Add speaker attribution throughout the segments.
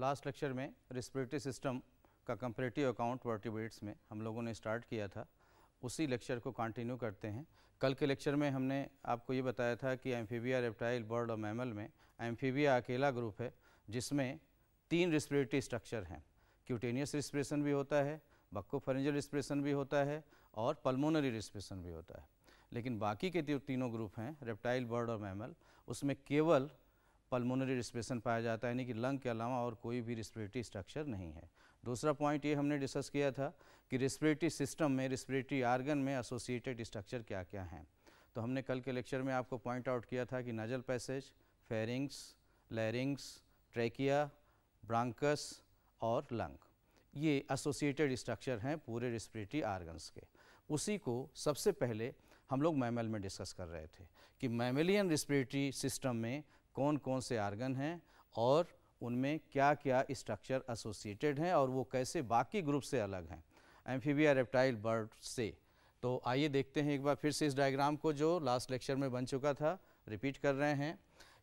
Speaker 1: Last lecture में respiratory system का comparative account vertebrates में हम लोगों ने स्टार्ट किया था उसी लेक्चर को कंटिन्यू करते हैं कल के लेक्चर में हमने आपको ये बताया था कि एम्फीबिया रेप्टाइल बर्ड और मैमल में एम्फीबिया अकेला ग्रुप है जिसमें तीन रिस्पिरेटरी स्ट्रक्चर हैं क्यूटेनियस रिस्प्रेशन भी होता है बक्को फरेंजल रिस्प्रेशन भी होता है और पल्मोनरी रिस्प्रेशन भी होता है लेकिन बाकी के तीनों ग्रुप हैं रेप्टाइल बर्ड और मैमल उसमें केवल पल्मोनरी रिस्प्रेशन पाया जाता है यानी कि लंग के अलावा और कोई भी रिस्पिरेटरी स्ट्रक्चर नहीं है दूसरा पॉइंट ये हमने डिस्कस किया था कि रिस्पिरेटरी सिस्टम में रिस्पिरेटरी आर्गन में एसोसिएटेड स्ट्रक्चर क्या क्या हैं तो हमने कल के लेक्चर में आपको पॉइंट आउट किया था कि nasal passage pharynx larynx trachea bronchus और लंग ये एसोसिएटेड स्ट्रक्चर हैं पूरे रिस्पिरेटरी आर्गन्स के उसी को सबसे पहले हम लोग मैमल में डिस्कस कर रहे थे कि मैमिलियन रिस्पिरेटरी सिस्टम में कौन कौन से आर्गन हैं और उनमें क्या क्या स्ट्रक्चर एसोसिएटेड हैं और वो कैसे बाकी ग्रुप से अलग हैं एम्फीबिया रेप्टाइल बर्ड से तो आइए देखते हैं एक बार फिर से इस डायग्राम को जो लास्ट लेक्चर में बन चुका था रिपीट कर रहे हैं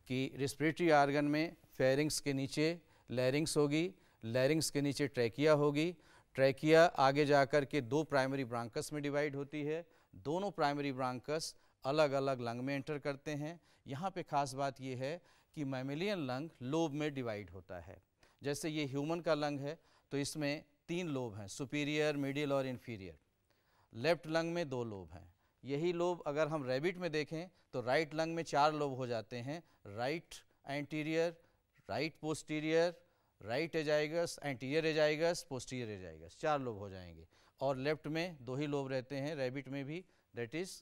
Speaker 1: कि रिस्परेटरी आर्गन में फेरिंग्स के नीचे लैरिंग्स होगी लैरिंग्स के नीचे ट्रैकिया होगी ट्रैकिया आगे जाकर के दो प्राइमरी ब्रांकस में डिवाइड होती है दोनों प्राइमरी ब्रांकस अलग अलग लंग में एंटर करते हैं यहाँ पे ख़ास बात ये है कि मैमिलियन लंग लोब में डिवाइड होता है जैसे ये ह्यूमन का लंग है तो इसमें तीन लोब हैं सुपीरियर मिडिल और इन्फीरियर लेफ्ट लंग में दो लोब हैं यही लोब अगर हम रेबिट में देखें तो राइट लंग में चार लोब हो जाते हैं right anterior right posterior right azygos anterior azygos posterior azygos चार लोब हो जाएंगे और लेफ्ट में दो ही लोब रहते हैं रेबिट में भी डेट इज़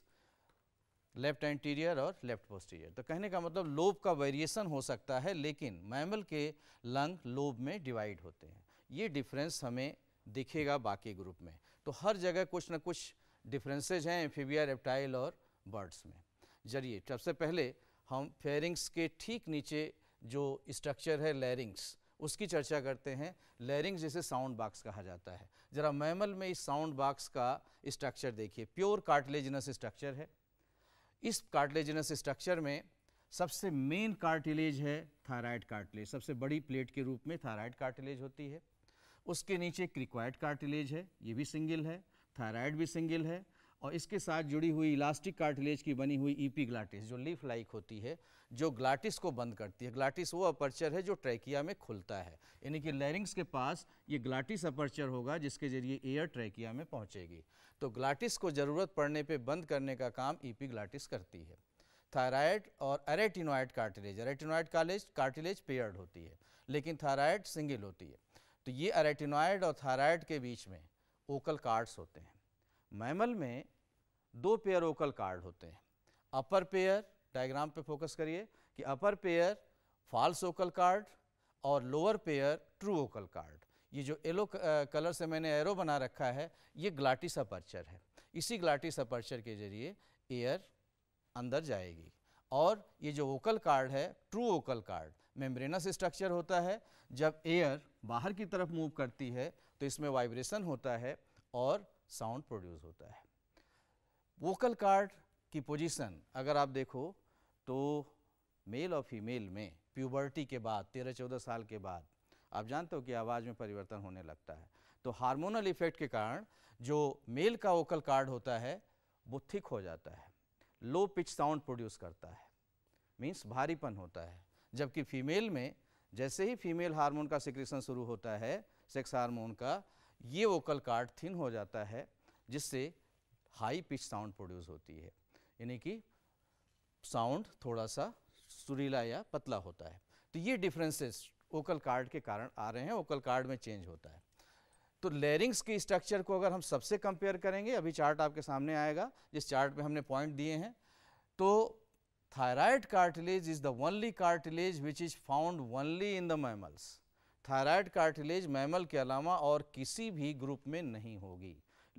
Speaker 1: लेफ्ट एंटीरियर और लेफ्ट पोस्टीरियर तो कहने का मतलब लोब का वेरिएशन हो सकता है लेकिन मैमल के लंग लोब में डिवाइड होते हैं ये डिफरेंस हमें दिखेगा बाकी ग्रुप में तो हर जगह कुछ ना कुछ डिफरेंसेज हैं एम्फीबिया रेप्टाइल और बर्ड्स में जरिए सबसे पहले हम फेरिंग्स के ठीक नीचे जो स्ट्रक्चर है लैरिंग्स उसकी चर्चा करते हैं लैरिंग्स जिसे साउंड बाक्स कहा जाता है ज़रा मैमल में इस साउंड बाक्स का स्ट्रक्चर देखिए प्योर कार्टिलेजनस स्ट्रक्चर है इस कार्टिलेजनस स्ट्रक्चर में सबसे मेन कार्टिलेज है थायराइड कार्टिलेज सबसे बड़ी प्लेट के रूप में थायराइड कार्टिलेज होती है उसके नीचे क्रिक्वाइड कार्टिलेज है ये भी सिंगल है थायराइड भी सिंगल है और इसके साथ जुड़ी हुई इलास्टिक कार्टिलेज की बनी हुई ईपी e ग्लाटिस जो लीफ लाइक होती है जो ग्लाटिस को बंद करती है ग्लाटिस वो अपर्चर है जो ट्रैकिया में खुलता है यानी कि लैरिंग्स के पास ये ग्लाटिस अपर्चर होगा जिसके जरिए एयर ट्रैकिया में पहुंचेगी तो ग्लाटिस को ज़रूरत पड़ने पर बंद करने का काम ई e ग्लाटिस करती है थायराइड और arytenoid cartilage arytenoid cartilage cartilage paired होती है लेकिन थायराइड सिंगल होती है तो ये अरेटिनोइड और थायराइड के बीच में ओकल कार्ड्स होते हैं मैमल में दो पेयर ओकल कार्ड होते हैं अपर पेयर डायग्राम पे फोकस करिए कि upper pair false vocal cord और lower pair true vocal cord ये जो येलो कलर से मैंने एरो बना रखा है ये ग्लाटिस अपर्चर है इसी ग्लाटिस अपर्चर के जरिए एयर अंदर जाएगी और ये जो ओकल कार्ड है true vocal cord membranous structure होता है जब एयर बाहर की तरफ मूव करती है तो इसमें वाइब्रेशन होता है और साउंड प्रोड्यूस होता है वोकल कार्ड की पोजीशन अगर आप देखो तो मेल और फीमेल में प्यूबर्टी के बाद तेरह चौदह साल के बाद आप जानते हो कि आवाज़ में परिवर्तन होने लगता है तो हार्मोनल इफेक्ट के कारण जो मेल का वोकल कार्ड होता है वो थिक हो जाता है लो पिच साउंड प्रोड्यूस करता है मीन्स भारीपन होता है जबकि फीमेल में जैसे ही फीमेल हार्मोन का सिक्रेशन शुरू होता है सेक्स हार्मोन का ये वोकल कार्ड थिन हो जाता है जिससे हाई पिच साउंड प्रोड्यूस होती है यानी कि साउंड थोड़ा सा सुरीला या पतला होता है तो ये डिफरेंसेस वोकल कार्ड के कारण आ रहे हैं वोकल कार्ड में चेंज होता है तो लेरिंग्स की स्ट्रक्चर को अगर हम सबसे कंपेयर करेंगे अभी चार्ट आपके सामने आएगा जिस चार्ट में हमने पॉइंट दिए हैं तो thyroid cartilage is the only cartilage which is found only in the mammals thyroid cartilage mammal के अलावा और किसी भी ग्रुप में नहीं होगी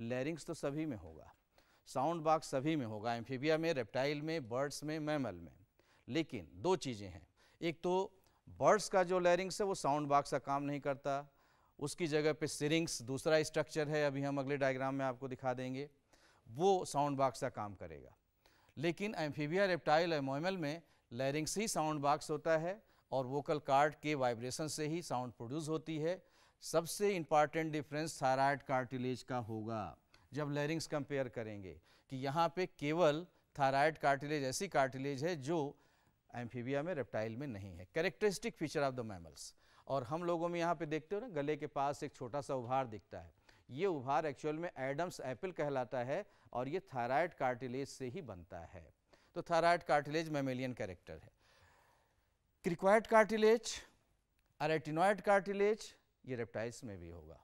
Speaker 1: लेरिंग्स तो सभी में होगा साउंड बाग सभी में होगा एम्फीबिया में रेप्टाइल में बर्ड्स में मैमल में लेकिन दो चीज़ें हैं एक तो बर्ड्स का जो लैरिंग्स है वो साउंड बाग का काम नहीं करता उसकी जगह पे सिरिंग्स दूसरा स्ट्रक्चर है अभी हम अगले डायग्राम में आपको दिखा देंगे वो साउंड बाग का काम करेगा लेकिन एम्फीबिया रेप्टाइल एमोमल में लैरिंग्स ही साउंड बाग्स होता है और वोकल कार्ड के वाइब्रेशन से ही साउंड प्रोड्यूस होती है सबसे इंपॉर्टेंट डिफरेंस थायराइड कार्टिलेज का होगा जब लैरिंग्स कंपेयर करेंगे कि यहाँ पे केवल थायराइड कार्टिलेज ऐसी कार्टिलेज है जो एम्फीबिया में रेप्टाइल में नहीं है characteristic feature of the mammals और हम लोगों में यहाँ पे देखते हो ना गले के पास एक छोटा सा उभार दिखता है ये उभार एक्चुअल में एडम्स एप्पल कहलाता है और ये थायराइड कार्टिलेज से ही बनता है तो थायराइड कार्टिलेज मेमेलियन कैरेक्टर है क्रिक्वाइट कार्टिलेज अरेटिनोइड कार्टिलेज ये रेप्टाइल्स में भी होगा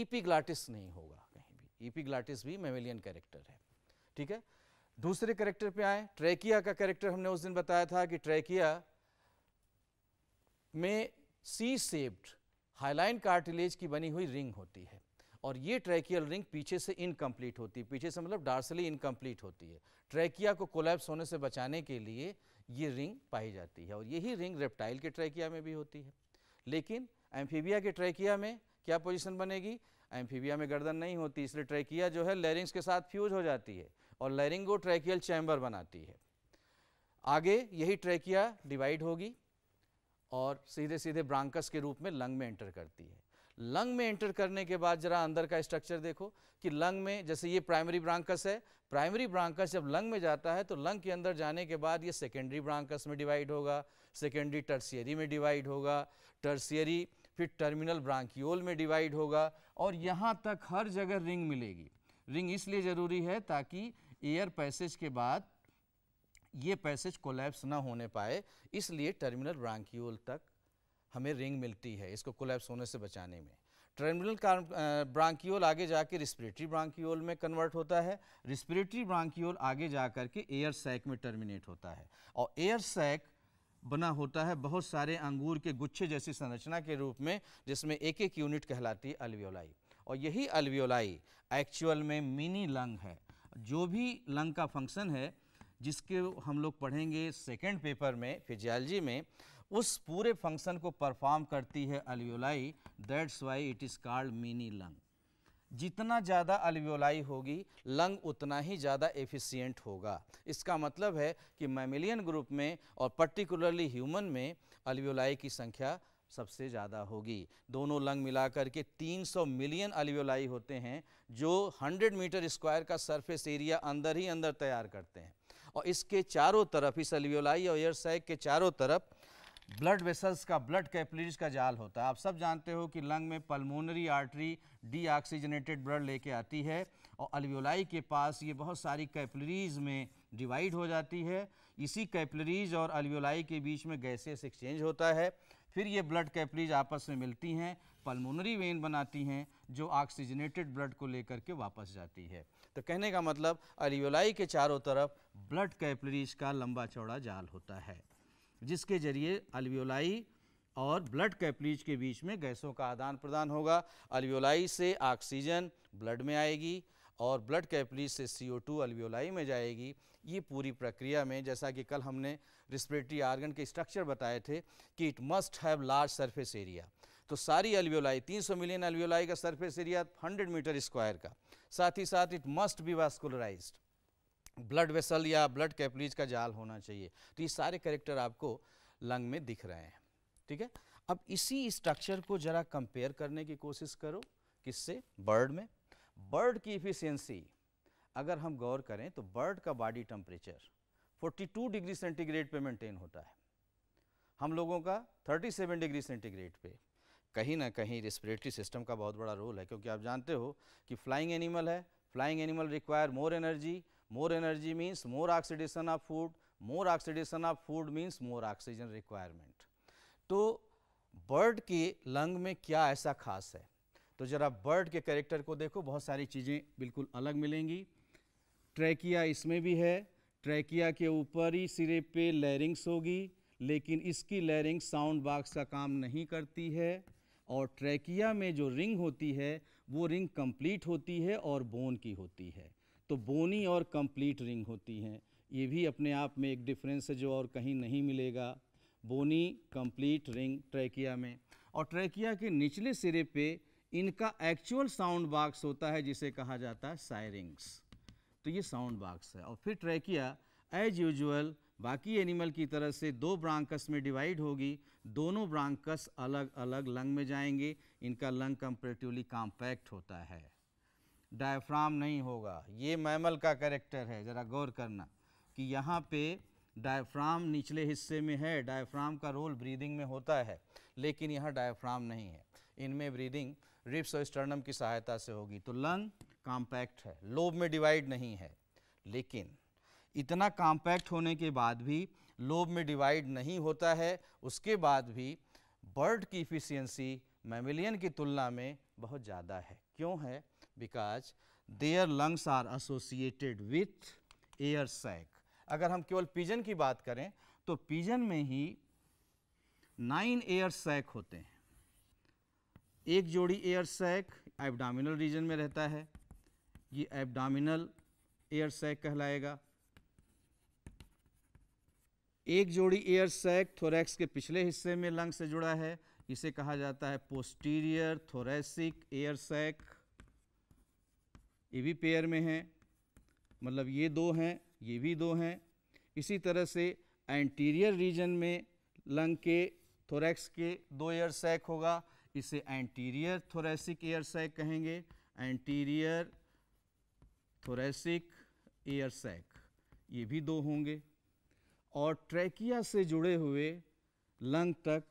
Speaker 1: ईपीग्लाटिस e नहीं होगा कहीं भी ईपीग्लाटिस e भी मेवेलियन कैरेक्टर है ठीक है दूसरे कैरेक्टर पे आए ट्रेकिया का कैरेक्टर हमने उस दिन बताया था कि ट्रेकिया में सी सेप्ड हाईलाइन कार्टिलेज की बनी हुई रिंग होती है और ये ट्रैकियल रिंग पीछे से इनकम्प्लीट होती है पीछे से मतलब डार्सली इनकम्प्लीट होती है ट्रैकिया को कोलैप्स होने से बचाने के लिए ये रिंग पाई जाती है और यही रिंग रेप्टाइल के ट्रैकिया में भी होती है लेकिन एम्फीबिया के ट्रैकिया में क्या पोजीशन बनेगी एम्फीबिया में गर्दन नहीं होती इसलिए ट्रैकिया जो है लेरिंग्स के साथ फ्यूज हो जाती है और लैरिंगो ट्रैकियल चैम्बर बनाती है आगे यही ट्रैकिया डिवाइड होगी और सीधे सीधे ब्रांकस के रूप में लंग में एंटर करती है लंग में एंटर करने के बाद जरा अंदर का स्ट्रक्चर देखो कि लंग में जैसे ये प्राइमरी ब्रांकस है प्राइमरी ब्रांकस जब लंग में जाता है तो लंग के अंदर जाने के बाद ये सेकेंडरी ब्रांकस में डिवाइड होगा सेकेंडरी टर्सियरी में डिवाइड होगा टर्सियरी फिर टर्मिनल ब्रांकियोल में डिवाइड होगा और यहाँ तक हर जगह रिंग मिलेगी रिंग इसलिए ज़रूरी है ताकि एयर पैसेज के बाद ये पैसेज कोलैप्स ना होने पाए इसलिए टर्मिनल ब्रांकियोल तक हमें रिंग मिलती है इसको कोलैप्स होने से बचाने में टर्मिनल ब्रांकियोल आगे जाके रिस्पिरेटरी ब्रांकियोल में कन्वर्ट होता है रिस्पिरेटरी ब्रांकियोल आगे जा कर के एयर सैक में टर्मिनेट होता है और एयर सैक बना होता है बहुत सारे अंगूर के गुच्छे जैसी संरचना के रूप में जिसमें एक एक यूनिट कहलाती है अल्वियोलाई और यही अल्वियोलाई एक्चुअल में मिनी लंग है जो भी लंग का फंक्शन है जिसके हम लोग पढ़ेंगे सेकेंड पेपर में फिजियालजी में उस पूरे फंक्शन को परफॉर्म करती है alveoli that's why it is called mini lung जितना ज़्यादा अल्वियोलाई होगी लंग उतना ही ज़्यादा एफिशिएंट होगा इसका मतलब है कि मैमिलियन ग्रुप में और पर्टिकुलरली ह्यूमन में अल्वियोलाई की संख्या सबसे ज़्यादा होगी दोनों लंग मिलाकर के 300 मिलियन अलवियोलाई होते हैं जो 100 मीटर स्क्वायर का सरफेस एरिया अंदर ही अंदर तैयार करते हैं और इसके चारों तरफ इस अलवियोलाई और एयर सैक के चारों तरफ ब्लड वेसल्स का ब्लड कैपलरीज का जाल होता है आप सब जानते हो कि लंग में पल्मोनरी आर्टरी डीऑक्सीजनेटेड ब्लड लेके आती है और अल्वियोलाई के पास ये बहुत सारी कैपलरीज में डिवाइड हो जाती है इसी कैपलरीज और अल्वियोलाई के बीच में गैसेस एक्सचेंज होता है फिर ये ब्लड कैपलरीज आपस में मिलती हैं पलमोनरी वेन बनाती हैं जो ऑक्सीजनेटेड ब्लड को लेकर के वापस जाती है तो कहने का मतलब अलियोलाई के चारों तरफ ब्लड कैपलरीज का लंबा चौड़ा जाल होता है जिसके जरिए अलवियोलाई और ब्लड कैपलीज के बीच में गैसों का आदान प्रदान होगा अलवियोलाई से ऑक्सीजन ब्लड में आएगी और ब्लड कैपलीज से सी ओ टू अलवियोलाई में जाएगी ये पूरी प्रक्रिया में जैसा कि कल हमने रिस्परेटरी आर्गन के स्ट्रक्चर बताए थे कि it must have large surface area तो सारी अलवियोलाई 300 मिलियन अलवियोलाई का सरफेस एरिया 100 मीटर स्क्वायर का साथ ही साथ it must be vascularised blood vessel या ब्लड कैपलीज का जाल होना चाहिए तो ये सारे करेक्टर आपको लंग में दिख रहे हैं ठीक है अब इसी स्ट्रक्चर को जरा कंपेयर करने की कोशिश करो किससे बर्ड में बर्ड की इफिशियंसी अगर हम गौर करें तो बर्ड का बॉडी टेम्परेचर 42 डिग्री सेंटीग्रेड पे मेंटेन होता है हम लोगों का 37 डिग्री सेंटीग्रेड पे कहीं ना कहीं रेस्पिरेटरी सिस्टम का बहुत बड़ा रोल है क्योंकि आप जानते हो कि फ्लाइंग एनिमल है flying animal require more energy more energy means more oxidation of food more oxidation of food means more oxygen requirement तो बर्ड के लंग में क्या ऐसा खास है तो जरा बर्ड के कैरेक्टर को देखो बहुत सारी चीज़ें बिल्कुल अलग मिलेंगी ट्रैकिया इसमें भी है ट्रैकिया के ऊपर ही सिरे पे लैरिंग्स होगी लेकिन इसकी लैरिंग साउंड बॉक्स का काम नहीं करती है और ट्रैकिया में जो रिंग होती है वो रिंग कंप्लीट होती है और बोन की होती है तो बोनी और कंप्लीट रिंग होती हैं ये भी अपने आप में एक डिफरेंस है जो और कहीं नहीं मिलेगा बोनी कंप्लीट रिंग ट्रैकिया में और ट्रैकिया के निचले सिरे पे इनका एक्चुअल साउंड बाक्स होता है जिसे कहा जाता है सायरिंग्स तो ये साउंड बाक्स है और फिर ट्रैकिया एज यूजल बाकी एनिमल की तरह से दो ब्रांकस में डिवाइड होगी दोनों ब्रांकस अलग अलग लंग में जाएंगे इनका लंग कंपेरेटिवली कॉम्पैक्ट होता है डायफ्राम नहीं होगा ये मैमल का करेक्टर है ज़रा गौर करना कि यहाँ पे डायफ्राम निचले हिस्से में है डायफ्राम का रोल ब्रीदिंग में होता है लेकिन यहाँ डायफ्राम नहीं है इनमें ब्रीदिंग रिप्स और स्टर्नम की सहायता से होगी तो लंग कॉम्पैक्ट है लोब में डिवाइड नहीं है लेकिन इतना कॉम्पैक्ट होने के बाद भी लोब में डिवाइड नहीं होता है उसके बाद भी बर्ड की इफ़िशियंसी मैमिलियन की तुलना में बहुत ज़्यादा है क्यों है because their lungs are associated with air sac. अगर हम केवल पिजन की बात करें तो पिजन में ही नाइन एयर सैक होते हैं एक जोड़ी एयर सैक एबडामिनल रीजन में रहता है ये एबडामिनल एयर सैक कहलाएगा एक जोड़ी एयर सैक थोरैक्स के पिछले हिस्से में लंग से जुड़ा है इसे कहा जाता है पोस्टीरियर थोरेसिक एयर सैक ये भी पेयर में हैं मतलब ये दो हैं ये भी दो हैं इसी तरह से एंटीरियर रीजन में लंग के थोरैक्स के दो एयर सैक होगा इसे एंटीरियर थोरेसिक एयर सैक कहेंगे एंटीरियर थोरेसिक एयर सैक ये भी दो होंगे और ट्रैकिया से जुड़े हुए लंग तक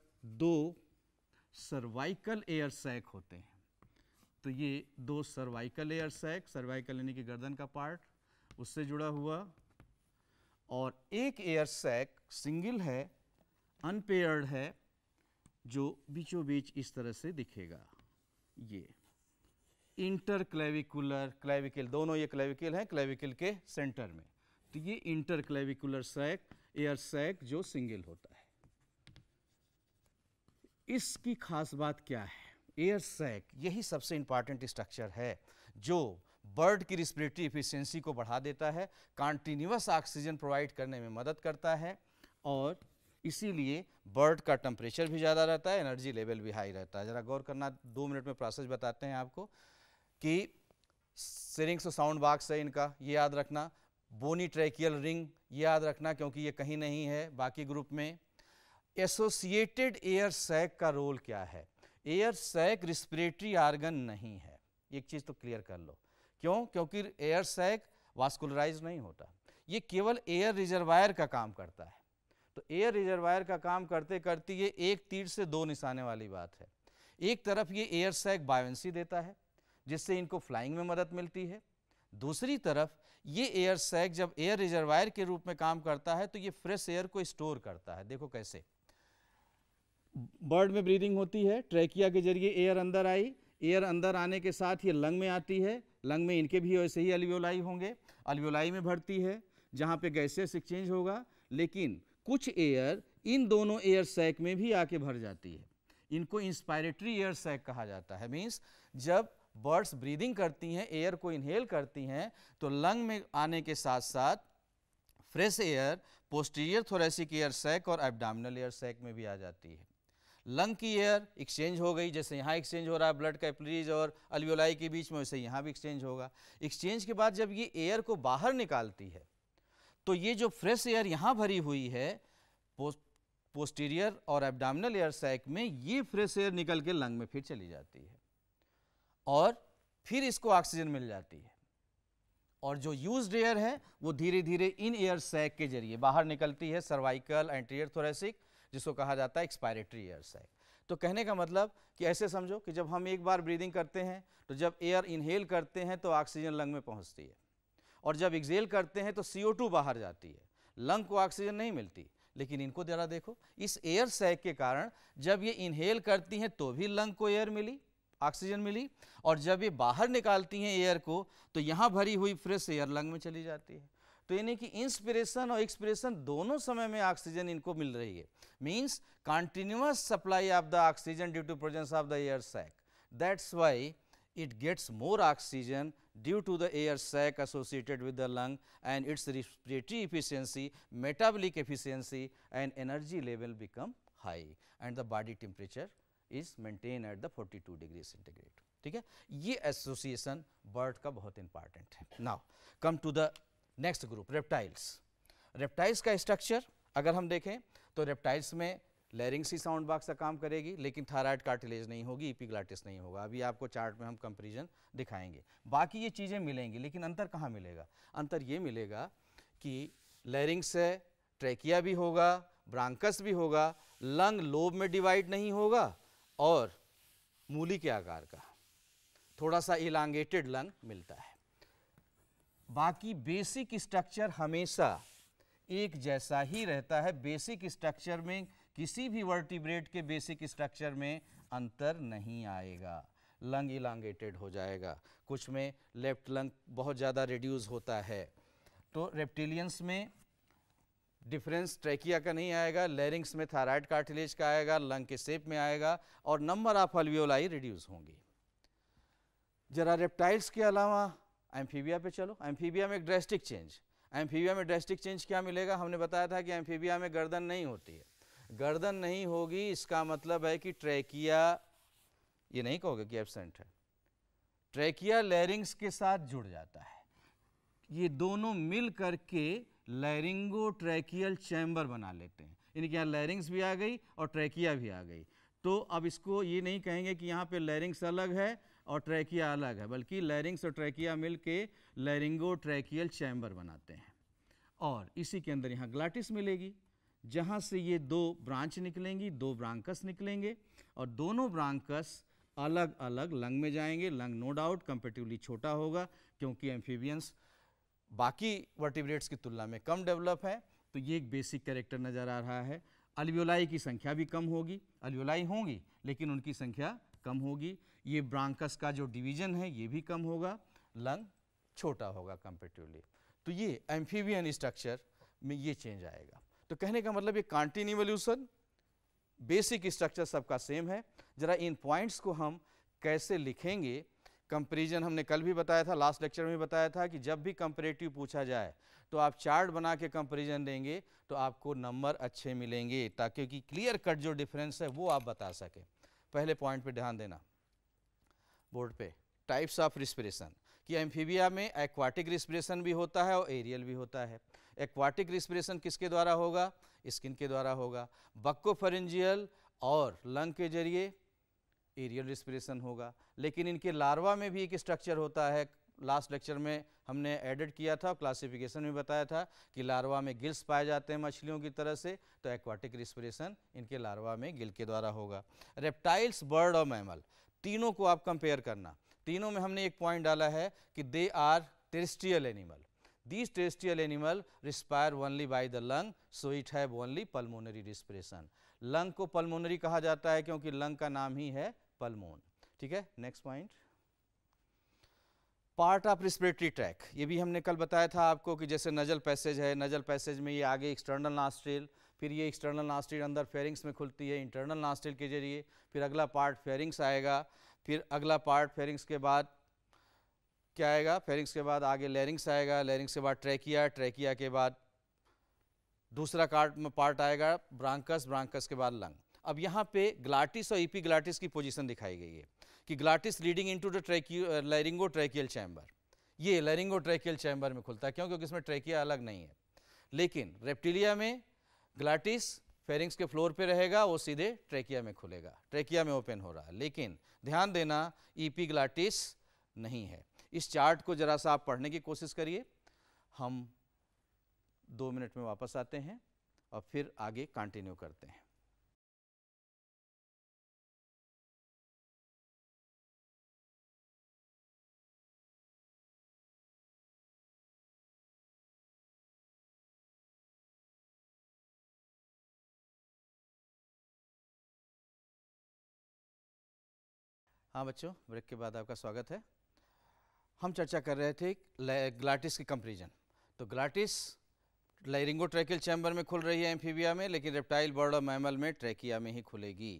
Speaker 1: दो सर्वाइकल एयर सैक होते हैं तो ये दो सर्वाइकल एयर सैक सर्वाइकल यानी कि गर्दन का पार्ट उससे जुड़ा हुआ और एक एयर सैक सिंगल है अनपेयर्ड है जो बीचों बीच इस तरह से दिखेगा ये इंटर क्लेविकुलर क्लेविकल दोनों ये क्लेविकल हैं क्लेविकल के सेंटर में तो ये interclavicular sac air sac जो सिंगल होता है इसकी खास बात क्या है एयर सैक यही सबसे इंपॉर्टेंट स्ट्रक्चर है जो बर्ड की रिस्पिरेटरी एफिशिएंसी को बढ़ा देता है कॉन्टीन्यूस ऑक्सीजन प्रोवाइड करने में मदद करता है और इसीलिए बर्ड का टेम्परेचर भी ज़्यादा रहता है एनर्जी लेवल भी हाई रहता है ज़रा गौर करना दो मिनट में प्रोसेस बताते हैं आपको कि और साउंड बाक्स है इनका ये याद रखना बोनी ट्रैकियल रिंग ये याद रखना क्योंकि ये कहीं नहीं है बाकी ग्रुप में एसोसिएटेड एयर सैक का रोल क्या है एयर सैक रिस्पिरेटरी आर्गन नहीं है एक चीज़ तो क्लियर कर लो क्यों क्योंकि एयर सैक वास्कुलराइज नहीं होता ये केवल एयर रिजर्वायर का काम करता है तो एयर रिजर्वायर का काम करते करते ये एक तीर से दो निशाने वाली बात है एक तरफ ये एयर सैक बायोन्सी देता है जिससे इनको फ्लाइंग में मदद मिलती है दूसरी तरफ ये एयर सैक जब एयर रिजर्वायर के रूप में काम करता है तो ये फ्रेश एयर को स्टोर करता है देखो कैसे बर्ड में ब्रीदिंग होती है ट्रैकिया के जरिए एयर अंदर आई एयर अंदर आने के साथ ये लंग में आती है लंग में इनके भी वैसे ही अल्वियोलाई होंगे अल्वियोलाई में भरती है जहाँ पे गैसेस एक्सचेंज होगा लेकिन कुछ एयर इन दोनों एयर सैक में भी आके भर जाती है इनको इंस्पायरेटरी एयर सैक कहा जाता है मीन्स जब बर्ड्स ब्रीदिंग करती हैं एयर को इनहेल करती हैं तो लंग में आने के साथ साथ fresh air posterior thoracic air sac और एबडामिनल एयर सैक में भी आ जाती है लंग की एयर एक्सचेंज हो गई जैसे यहाँ एक्सचेंज हो रहा है ब्लड कैपलरीज और अलवियोलाई के बीच में वैसे यहाँ भी एक्सचेंज होगा एक्सचेंज के बाद जब ये एयर को बाहर निकालती है तो ये जो फ्रेश एयर यहाँ भरी हुई है पोस्टीरियर और एबडामिनल एयर सैक में ये फ्रेश एयर निकल के लंग में फिर चली जाती है और फिर इसको ऑक्सीजन मिल जाती है और जो यूज एयर है वो धीरे धीरे इन एयर सैक के जरिए बाहर निकलती है सर्वाइकल एंटीरियर थोरेसिक जिसको कहा जाता है एक्सपायरेटरी एयर सैक तो कहने का मतलब कि ऐसे समझो कि जब हम एक बार ब्रीदिंग करते हैं तो जब एयर इनहेल करते हैं तो ऑक्सीजन लंग में पहुंचती है और जब एक्जेल करते हैं तो CO2 बाहर जाती है लंग को ऑक्सीजन नहीं मिलती लेकिन इनको ज़रा देखो इस एयर सैक के कारण जब ये इनहेल करती हैं तो भी लंग को एयर मिली ऑक्सीजन मिली और जब ये बाहर निकालती हैं एयर को तो यहाँ भरी हुई फ्रेश एयर लंग में चली जाती है तो यानी कि इंस्पिरेशन और एक्सपिरेशन दोनों समय में ऑक्सीजन इनको मिल रही है means continuous supply of the oxygen due to presence of the air sac that's why it gets more oxygen due to the air sac associated with the lung and its respiratory efficiency metabolic efficiency and energy level become high and the body temperature is maintain at the 42 degree centigrade ठीक है ये association bird का बहुत important है now come to the next group reptiles reptiles का structure अगर हम देखें तो रेप्टाइल्स में सी साउंड बॉक्स का काम करेगी लेकिन थायराइड कार्टिलेज नहीं होगी इपिग्लाटिस e नहीं होगा अभी आपको चार्ट में हम कंपेरिजन दिखाएंगे बाकी ये चीज़ें मिलेंगी लेकिन अंतर कहाँ मिलेगा अंतर ये मिलेगा कि लेरिंग्स है ट्रेकिया भी होगा ब्रांकस भी होगा लंग लोब में डिवाइड नहीं होगा और मूली के आकार का थोड़ा सा इलांगेटेड लंग मिलता है बाकी बेसिक स्ट्रक्चर हमेशा एक जैसा ही रहता है बेसिक स्ट्रक्चर में किसी भी वर्टिब्रेट के बेसिक स्ट्रक्चर में अंतर नहीं आएगा लंग इलांगेटेड हो जाएगा कुछ में लेफ्ट लंग बहुत ज़्यादा रिड्यूस होता है तो रेप्टिलियंस में डिफरेंस ट्रैकिया का नहीं आएगा लेरिंग्स में थायराइड कार्टिलेज का आएगा लंग के सेप में आएगा और नंबर ऑफ अल्वियोलाई रिड्यूस होंगी जरा रेप्टाइल्स के अलावा एम्फीबिया पे चलो एम्फीबिया में एक ड्रेस्टिक चेंज एम्फीबिया में ड्रेस्टिक चेंज क्या मिलेगा हमने बताया था कि एम्फीबिया में गर्दन नहीं होती है गर्दन नहीं होगी इसका मतलब है कि ट्रैकिया ये नहीं कहोगे कि एबसेंट है ट्रैकिया लैरिंग्स के साथ जुड़ जाता है ये दोनों मिल करके लैरिंगो ट्रैकियल चैम्बर बना लेते हैं यानी कि यहाँ लैरिंग्स भी आ गई और ट्रैकिया भी आ गई तो अब इसको ये नहीं कहेंगे कि यहाँ पे लैरिंग्स अलग है और ट्रैकिया अलग है बल्कि लैरिंग्स और ट्रैकिया मिल के लैरिंगो ट्रैकियल चैम्बर बनाते हैं और इसी के अंदर यहाँ ग्लाटिस मिलेगी जहाँ से ये दो ब्रांच निकलेंगी दो ब्रांकस निकलेंगे और दोनों ब्रांकस अलग अलग लंग में जाएंगे लंग नो डाउट कंपेटिवली छोटा होगा क्योंकि एम्फीबियंस बाकी वर्टिब्रेट्स की तुलना में कम डेवलप है तो ये एक बेसिक कैरेक्टर नज़र आ रहा है अल्वियोलाई की संख्या भी कम होगी अल्वियोलाई होंगी लेकिन उनकी संख्या कम होगी ये ब्रांकस का जो डिवीजन है ये भी कम होगा लंग छोटा होगा कंपेटिवली तो ये एम्फीवियन स्ट्रक्चर में ये चेंज आएगा तो कहने का मतलब ये कॉन्टीन्यूवल्यूशन बेसिक स्ट्रक्चर सबका सेम है ज़रा इन पॉइंट्स को हम कैसे लिखेंगे कंपेरिजन हमने कल भी बताया था लास्ट लेक्चर में बताया था कि जब भी कंपेरेटिव पूछा जाए तो आप चार्ट बना के कंपेरिजन देंगे तो आपको नंबर अच्छे मिलेंगे ताकि क्लियर कट जो डिफरेंस है वो आप बता सकें पहले पॉइंट पे ध्यान देना बोर्ड पे टाइप्स ऑफ रिस्पिरेशन कि एम्फीबिया में एक्वाटिक रिस्पिरेशन भी होता है और एरियल भी होता है एक्वाटिक रिस्पिरेशन किसके द्वारा होगा स्किन के द्वारा होगा बक्कोफरेंजियल और लंग के जरिए एरियल रिस्पिरेशन होगा लेकिन इनके लार्वा में भी एक स्ट्रक्चर होता है लास्ट लेक्चर में हमने एडिट किया था क्लासिफिकेशन में बताया था कि लार्वा में गिल्स पाए जाते हैं मछलियों की तरह से तो एक्वाटिक रिस्परेशन इनके लार्वा में गिल के द्वारा होगा रेप्टाइल्स बर्ड और मैमल तीनों को आप कंपेयर करना तीनों में हमने एक पॉइंट डाला है कि they are terrestrial animal these terrestrial animal respire only by the lung so it have only pulmonary respiration lung को पल्मोनरी कहा जाता है क्योंकि लंग का नाम ही है पलमोन ठीक है next point part of respiratory tract ये भी हमने कल बताया था आपको कि जैसे नजल पैसेज है नजल पैसेज में ये आगे एक्सटर्नल नास्ट्रेल फिर ये एक्सटर्नल नास्ट्रेल अंदर फेरिंग्स में खुलती है इंटरनल नास्ट्रेल के जरिए फिर अगला पार्ट फेरिंग्स आएगा फिर अगला पार्ट फेरिंग्स के बाद क्या आएगा फेरिंग्स के बाद आगे लेरिंग्स आएगा लेरिंग्स के बाद ट्रैकिया ट्रैकिया के बाद दूसरा कार्ट में पार्ट आएगा ब्रांकस ब्रांकस के बाद लंग अब यहाँ पे ग्लाटिस और ईपी ग्लाटिस की पोजीशन दिखाई गई है कि glottis leading into to trachea laryngo tracheal chamber ये लैरिंगो ट्रैकियल चैम्बर में खुलता है क्यों क्योंकि इसमें ट्रैकिया अलग नहीं है लेकिन रेप्टिलिया में ग्लाटिस फेरिंग्स के फ्लोर पे रहेगा वो सीधे ट्रैकिया में खुलेगा ट्रैकिया में ओपन हो रहा है लेकिन ध्यान देना ई e ग्लाटिस नहीं है इस चार्ट को जरा सा आप पढ़ने की कोशिश करिए हम दो मिनट में वापस आते हैं और फिर आगे कंटिन्यू करते हैं हाँ बच्चों ब्रेक के बाद आपका स्वागत है हम चर्चा कर रहे थे ग्लाटिस की कंपेरिजन तो ग्लाटिस ट्रैकिल चैम्बर में खुल रही है एम्फीबिया में लेकिन रेप्टाइल बर्ड और मैमल में ट्रैकिया में ही खुलेगी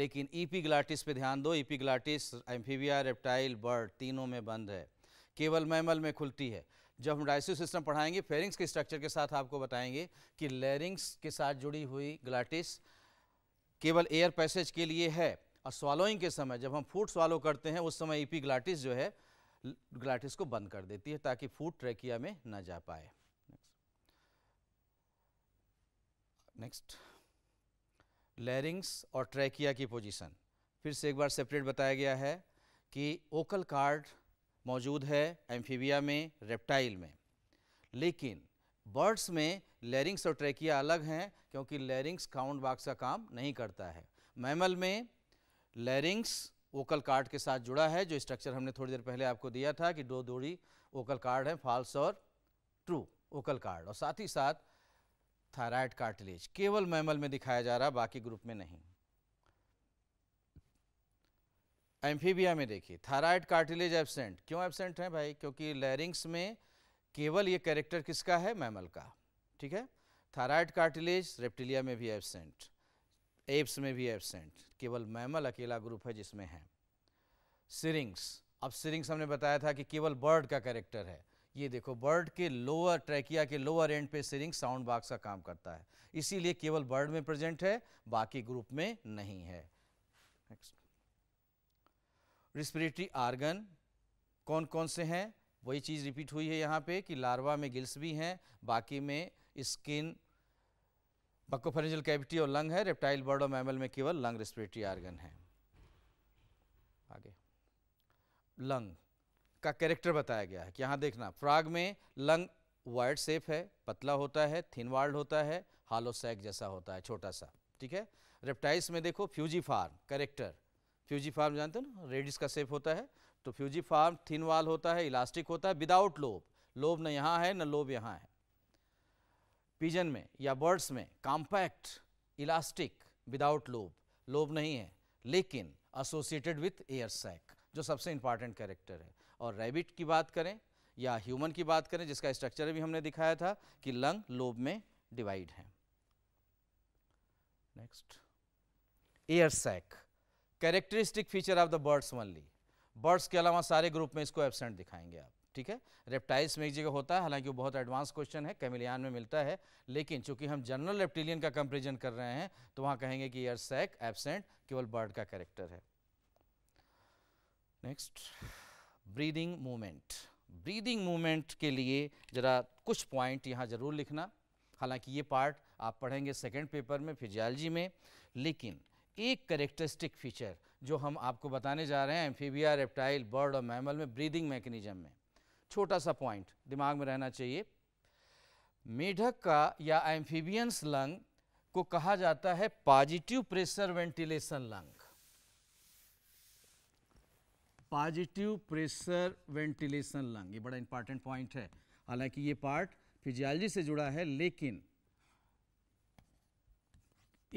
Speaker 1: लेकिन ईपी e ग्लाटिस पे ध्यान दो EP e glottis amphibia reptile bird तीनों में बंद है केवल मैमल में खुलती है जब हम डायसियो सिस्टम पढ़ाएंगे फेरिंग्स के स्ट्रक्चर के साथ आपको बताएंगे कि लेरिंग्स के साथ जुड़ी हुई ग्लाटिस केवल एयर पैसेज के लिए है और स्वालोइंग के समय जब हम फूड स्वालो करते हैं उस समय ग्लाटिस e जो है ग्लाटिस को बंद कर देती है ताकि फूड ट्रेकिया में ना जा पाए नेक्स्ट लेरिंग्स और ट्रेकिया की पोजीशन फिर से एक बार सेपरेट बताया गया है कि ओकल कार्ड मौजूद है एम्फीबिया में रेप्टाइल में लेकिन बर्ड्स में लेरिंग्स और ट्रेकिया अलग हैं क्योंकि लेरिंग्स काउंट बाक्स का काम नहीं करता है मैमल में लैरिंग्स ओकल कार्ड के साथ जुड़ा है जो स्ट्रक्चर हमने थोड़ी देर पहले आपको दिया था कि दो दूरी ओकल कार्ड है फॉल्स और ट्रू ओकल कार्ड और साथ ही साथ थायराइड कार्टिलेज केवल मैमल में दिखाया जा रहा बाकी ग्रुप में नहीं एम्फीबिया में देखिए थायराइड कार्टिलेज एबसेंट क्यों एबसेंट है भाई क्योंकि लैरिंग्स में केवल ये कैरेक्टर किसका है मैमल का ठीक है थायराइड कार्टिलेज रेप्टिलिया में भी एबसेंट एप्स में भी एबसेंट केवल मैमल अकेला ग्रुप है जिसमें है सिरिंग्स अब सिरिंग्स हमने बताया था कि केवल बर्ड का कैरेक्टर है ये देखो बर्ड के लोअर ट्रैकिया के लोअर एंड पे सिरिंग साउंड बॉक्स का काम करता है इसीलिए केवल बर्ड में प्रेजेंट है बाकी ग्रुप में नहीं है रिस्पिरेटरी आर्गन कौन कौन से हैं वही चीज़ रिपीट हुई है यहाँ पे कि लार्वा में गिल्स भी हैं बाकी में स्किन बक्कोफेरेंजल कैविटी और लंग है रेप्टाइल बर्ड और मैमल में केवल लंग रेस्पिरेटरी आर्गन है आगे लंग का कैरेक्टर बताया गया है कि यहाँ देखना फ्राग में लंग वाइड सेप है पतला होता है थिन वार्ड होता है हालोसैक जैसा होता है छोटा सा ठीक है रेप्टाइल्स में देखो fusiform character fusiform जानते हो ना रेडिस का सेप होता है तो फ्यूजी फार्म थिन वाल होता है इलास्टिक होता है विदाउट लोब लोब न यहाँ है न लोब यहाँ है पिजन में या बर्ड्स में compact elastic without lobe lobe नहीं है लेकिन एसोसिएटेड विथ एयर सैक जो सबसे इंपॉर्टेंट कैरेक्टर है और रैबिट की बात करें या ह्यूमन की बात करें जिसका स्ट्रक्चर भी हमने दिखाया था कि लंग लोब में डिवाइड है next air sac characteristic feature of the birds only birds के अलावा सारे ग्रुप में इसको एबसेंट दिखाएंगे आप ठीक है रेप्टाइल्स में एक जगह होता है हालांकि वो बहुत एडवांस क्वेश्चन है कैमिलियान में मिलता है लेकिन चूंकि हम जनरल रेप्टिलियन का कंपेरिजन कर रहे हैं तो वहां कहेंगे कि यर सैक एबसेंट केवल बर्ड का कैरेक्टर है next breathing movement breathing movement के लिए ज़रा कुछ पॉइंट यहाँ ज़रूर लिखना हालांकि ये पार्ट आप पढ़ेंगे सेकेंड पेपर में फिजियालजी में लेकिन एक करेक्टरिस्टिक फीचर जो हम आपको बताने जा रहे हैं एम्फीबिया रेप्टाइल बर्ड और मैमल में ब्रीदिंग मैकेनिज्म में छोटा सा पॉइंट दिमाग में रहना चाहिए मेढक का या एम्फीबियंस लंग को कहा जाता है positive pressure ventilation lung positive pressure ventilation lung ये बड़ा इंपॉर्टेंट पॉइंट है हालांकि ये पार्ट फिजियोलॉजी से जुड़ा है लेकिन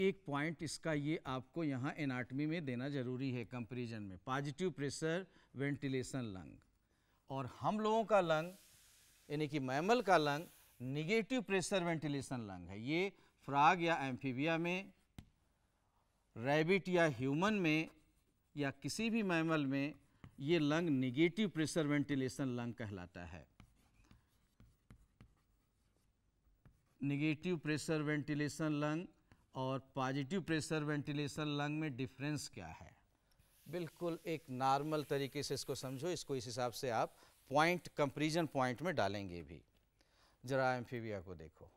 Speaker 1: एक पॉइंट इसका ये आपको यहां एनाटमी में देना जरूरी है कंपेरिजन में पॉजिटिव प्रेशर वेंटिलेशन लंग और हम लोगों का लंग यानी कि मैमल का lung negative pressure ventilation lung है ये फ्राग या एम्फीबिया में रैबिट या ह्यूमन में या किसी भी मैमल में ये lung negative pressure ventilation lung कहलाता है निगेटिव प्रेशर वेंटिलेशन लंग और पॉजिटिव प्रेशर वेंटिलेशन लंग में डिफरेंस क्या है बिल्कुल एक नॉर्मल तरीके से इसको समझो इसको इस हिसाब से आप पॉइंट कंपेरिजन पॉइंट में डालेंगे भी जरा एम्फीविया को देखो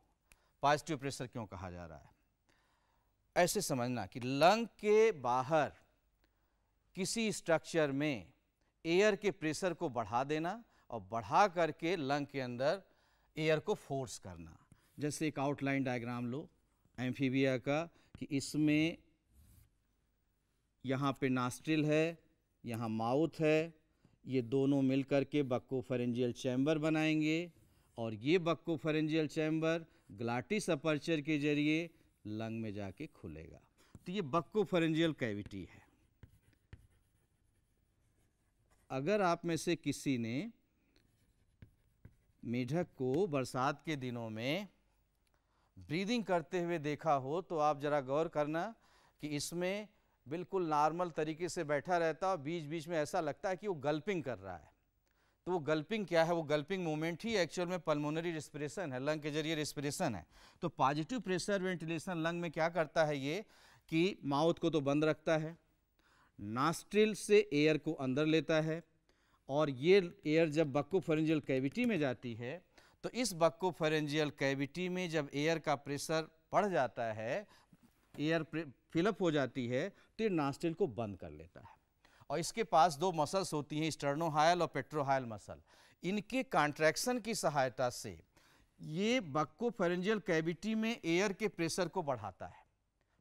Speaker 1: पॉजिटिव प्रेशर क्यों कहा जा रहा है ऐसे समझना कि लंग के बाहर किसी स्ट्रक्चर में एयर के प्रेशर को बढ़ा देना और बढ़ा करके लंग के अंदर एयर को फोर्स करना जैसे एक आउटलाइन डायग्राम लो एम्फीविया का कि इसमें यहाँ पे नास्ट्रिल है यहाँ माउथ है ये दोनों मिलकर के बक्को फरेंजियल चैम्बर बनाएंगे और ये buccopharyngeal chamber glottis aperture के जरिए लंग में जाके खुलेगा तो ये बक्को फरेंजियल कैविटी है अगर आप में से किसी ने मेढक को बरसात के दिनों में ब्रीदिंग करते हुए देखा हो तो आप ज़रा गौर करना कि इसमें बिल्कुल नॉर्मल तरीके से बैठा रहता है बीच बीच में ऐसा लगता है कि वो गल्पिंग कर रहा है तो वो गल्पिंग क्या है वो गल्पिंग मोमेंट ही एक्चुअल में पल्मोनरी रिस्पिरेशन है लंग के जरिए रिस्पिरेशन है तो पॉजिटिव प्रेशर वेंटिलेशन लंग में क्या करता है ये कि माउथ को तो बंद रखता है नास्ट्रिल से एयर को अंदर लेता है और ये एयर जब बक्को फरेंजियल कैविटी में जाती है तो इस बक्को फरेंजियल कैविटी में जब एयर का प्रेशर बढ़ जाता है एयर फिलअप हो जाती है नास्टिल को बंद कर लेता है और इसके पास दो मसल्स होती हैं स्टर्नोहायल और पेट्रोहायल मसल इनके कॉन्ट्रैक्शन की सहायता से ये बक्को फेरेंजियल कैविटी में एयर के प्रेशर को बढ़ाता है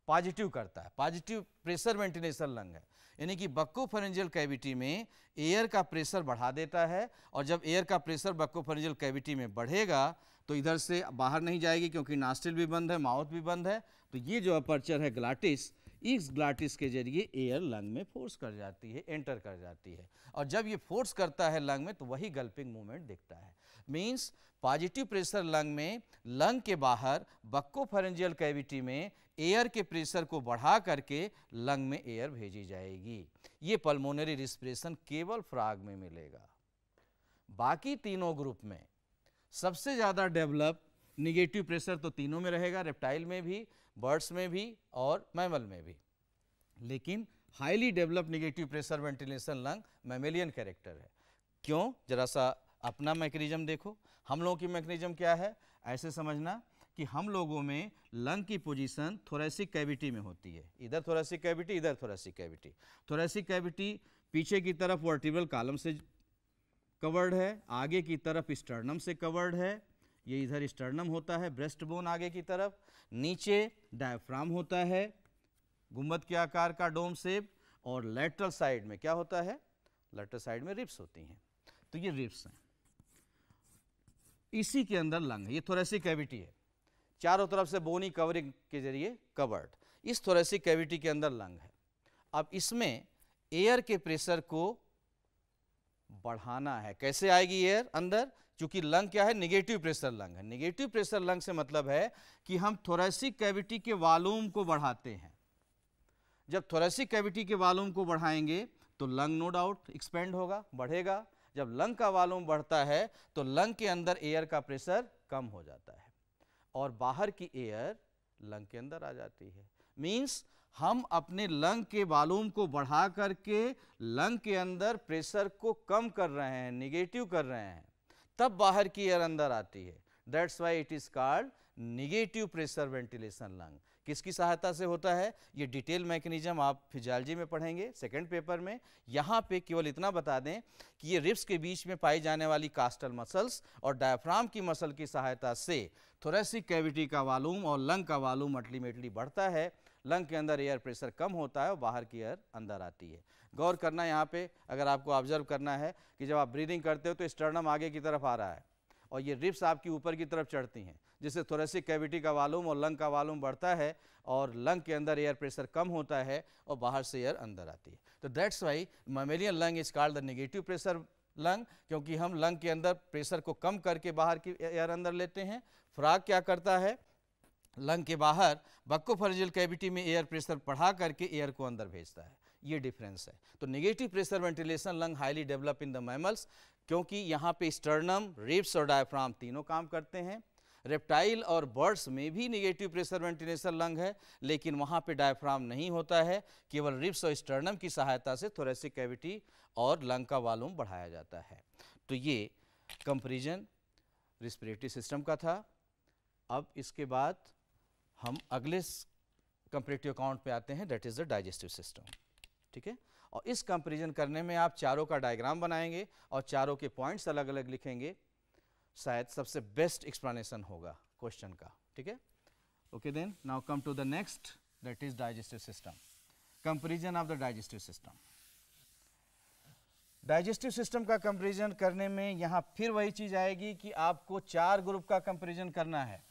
Speaker 1: पॉजिटिव करता है पॉजिटिव प्रेशर वेंटिलेशन लंग है यानी कि बक्को फेरेंजियल कैविटी में एयर का प्रेशर बढ़ा देता है और जब एयर का प्रेशर बक्को फेरेंजियल कैविटी में बढ़ेगा तो इधर से बाहर नहीं जाएगी क्योंकि नास्टिल भी बंद है माउथ भी बंद है तो ये जो अपर्चर है ग्लाटिस इस ग्लाटिस के जरिए एयर लंग में फोर्स कर जाती है एंटर कर जाती है और जब ये फोर्स करता है लंग में तो वही गल्पिंग मूवमेंट दिखता है मीन्स पॉजिटिव प्रेशर लंग में लंग के बाहर बक्कोफरेंजियल कैविटी में एयर के प्रेशर को बढ़ा करके लंग में एयर भेजी जाएगी ये पल्मोनरी रिस्प्रेशन केवल फ्राग में मिलेगा बाकी तीनों ग्रुप में सबसे ज़्यादा डेवलप निगेटिव प्रेशर तो तीनों में रहेगा रेप्टाइल में भी बर्ड्स में भी और मैमल में भी लेकिन highly develop negative pressure ventilation lung mammalian character है क्यों जरा सा अपना मैकेनिज्म देखो हम लोगों की मैकेनिज्म क्या है ऐसे समझना कि हम लोगों में लंग की पोजीशन थोरेसिक कैविटी में होती है इधर थोरेसिक कैविटी इधर थोरेसिक कैविटी थोरेसिक कैविटी पीछे की तरफ वर्टिबल कॉलम से कवर्ड है आगे की तरफ स्टर्नम से कवर्ड है ये इधर स्टर्नम होता है ब्रेस्ट बोन आगे की तरफ नीचे डायफ्राम होता है गुम्बद के आकार का डोम सेप और लेटरल साइड में क्या होता है लेटरल साइड में रिप्स होती हैं तो ये रिप्स हैं इसी के अंदर लंग है ये थोरेसिक कैविटी है चारों तरफ से बोनी कवरिंग के जरिए कवर्ड इस थोरेसिक कैविटी के अंदर लंग है अब इसमें एयर के प्रेशर को बढ़ाना है कैसे आएगी एयर अंदर क्योंकि लंग क्या है निगेटिव प्रेशर लंग है निगेटिव प्रेशर लंग से मतलब है कि हम थोरेसिक कैविटी के वालूम को बढ़ाते हैं जब थोरेसिक कैविटी के वालूम को बढ़ाएंगे तो लंग नो डाउट एक्सपेंड होगा बढ़ेगा जब लंग का वालूम बढ़ता है तो लंग के अंदर एयर का प्रेशर कम हो जाता है और बाहर की एयर लंग के अंदर आ जाती है मीन्स हम अपने लंग के वालूम को बढ़ा करके लंग के अंदर प्रेशर को कम कर रहे हैं निगेटिव कर रहे हैं तब बाहर की एयर अंदर आती है that's why it is called negative pressure ventilation lung किसकी सहायता से होता है ये डिटेल मैकेनिज्म आप फिजियोलॉजी में पढ़ेंगे सेकंड पेपर में यहाँ पे केवल इतना बता दें कि ये रिप्स के बीच में पाई जाने वाली कास्टल मसल्स और डायफ्राम की मसल की सहायता से थोरेसिक कैविटी का वॉल्यूम और लंग का वालूम अल्टीमेटली बढ़ता है लंग के अंदर एयर प्रेशर कम होता है और बाहर की एयर अंदर आती है गौर करना यहाँ पे अगर आपको ऑब्जर्व करना है कि जब आप ब्रीदिंग करते हो तो स्टर्नम आगे की तरफ आ रहा है और ये रिप्स आपकी ऊपर की तरफ चढ़ती हैं जिससे थोरेसिक कैविटी का वालूम और लंग का वालूम बढ़ता है और लंग के अंदर एयर प्रेशर कम होता है और बाहर से एयर अंदर आती है तो that's why mammalian lung is called the negative pressure lung क्योंकि हम लंग के अंदर प्रेशर को कम करके बाहर की एयर अंदर लेते हैं फ्राक क्या करता है लंग के बाहर बक्को फर्जिल कैविटी में एयर प्रेशर पढ़ा करके एयर को अंदर भेजता है ये डिफरेंस है तो negative pressure ventilation lung highly develop in the mammals क्योंकि यहाँ पे स्टर्नम रिप्स और डायफ्राम तीनों काम करते हैं रेप्टाइल और बर्ड्स में भी निगेटिव प्रेशर वेंटिलेशन लंग है लेकिन वहाँ पे डायफ्राम नहीं होता है केवल रिप्स और स्टर्नम की सहायता से थोरेसिक कैविटी और लंग का वालूम बढ़ाया जाता है तो ये कंपेरिजन रिस्परेटरी सिस्टम का था अब इसके बाद हम अगले कंपरेटिव अकाउंट पे आते हैं that is the digestive system ठीक है और इस कंपेरिजन करने में आप चारों का डायग्राम बनाएंगे और चारों के पॉइंट्स अलग अलग लिखेंगे शायद सबसे बेस्ट एक्सप्लेनेशन होगा क्वेश्चन का ठीक है okay then now come to the next that is digestive system comparison of the digestive system digestive system का कंपेरिजन करने में यहां फिर वही चीज़ आएगी कि आपको चार ग्रुप का कंपेरिजन करना है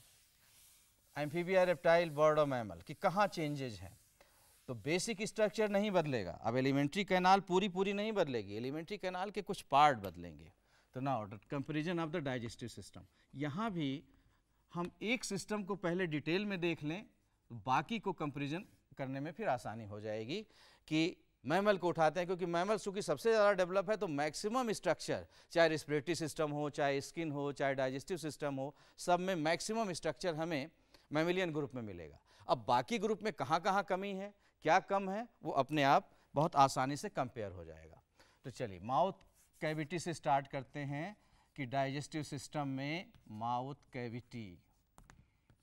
Speaker 1: एम्फीबिया रेप्टाइल बर्ड और मैमल कि कहाँ चेंजेज हैं तो बेसिक स्ट्रक्चर नहीं बदलेगा अब एलिमेंट्री कैनाल पूरी पूरी नहीं बदलेगी एलिमेंट्री कैनाल के कुछ पार्ट बदलेंगे तो ना order comparison of the digestive system यहाँ भी हम एक सिस्टम को पहले डिटेल में देख लें बाकी को कंपेरिजन करने में फिर आसानी हो जाएगी कि मैमल को उठाते हैं क्योंकि मैमल चूँकि सबसे ज़्यादा डेवलप है तो मैक्सिमम स्ट्रक्चर चाहे रिस्परेटरी सिस्टम हो चाहे स्किन हो चाहे डाइजेस्टिव सिस्टम हो सब में मैक्सिमम स्ट्रक्चर हमें मेमिलियन ग्रुप में मिलेगा अब बाकी ग्रुप में कहाँ कहाँ कमी है क्या कम है वो अपने आप बहुत आसानी से कंपेयर हो जाएगा तो चलिए माउथ कैविटी से स्टार्ट करते हैं कि डाइजेस्टिव सिस्टम में माउथ कैविटी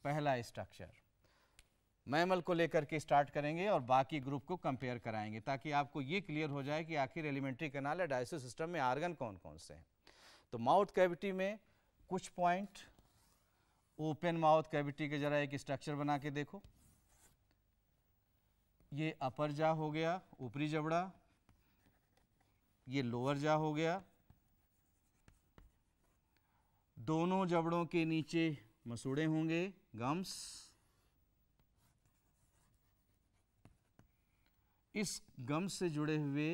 Speaker 1: पहला स्ट्रक्चर मैमल को लेकर के स्टार्ट करेंगे और बाकी ग्रुप को कंपेयर कराएंगे ताकि आपको ये क्लियर हो जाए कि आखिर एलिमेंट्री कनाल या डाइजेस्टिव सिस्टम में आर्गन कौन कौन से हैं तो माउथ कैविटी में कुछ पॉइंट ओपन माउथ कैविटी के जरा एक स्ट्रक्चर बना के देखो ये अपर जा हो गया ऊपरी जबड़ा ये लोअर जा हो गया दोनों जबड़ों के नीचे मसूड़े होंगे गम्स इस गम्स से जुड़े हुए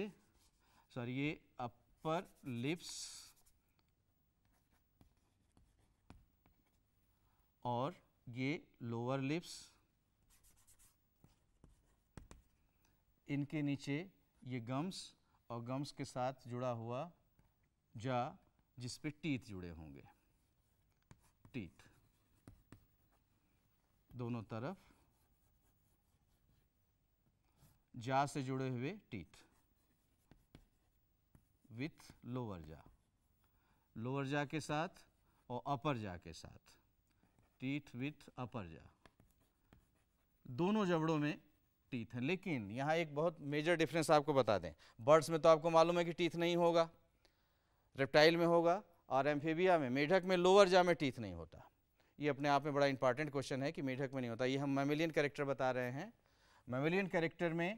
Speaker 1: सॉरी ये अपर लिप्स और ये लोअर लिप्स इनके नीचे ये गम्स और गम्स के साथ जुड़ा हुआ जा जिस पे टीथ जुड़े होंगे टीथ दोनों तरफ जा से जुड़े हुए teeth with lower jaw lower jaw के साथ और अपर जा के साथ टीथ विथ अपर जा दोनों जबड़ों में टीथ हैं लेकिन यहाँ एक बहुत मेजर डिफरेंस आपको बता दें बर्ड्स में तो आपको मालूम है कि टीथ नहीं होगा रेप्टाइल में होगा और एम्फेबिया में मेढक में लोअर जा में टीथ नहीं होता ये अपने आप में बड़ा इंपॉर्टेंट क्वेश्चन है कि मेढक में नहीं होता ये हम मेमिलियन कैरेक्टर बता रहे हैं मेमिलियन कैरेक्टर में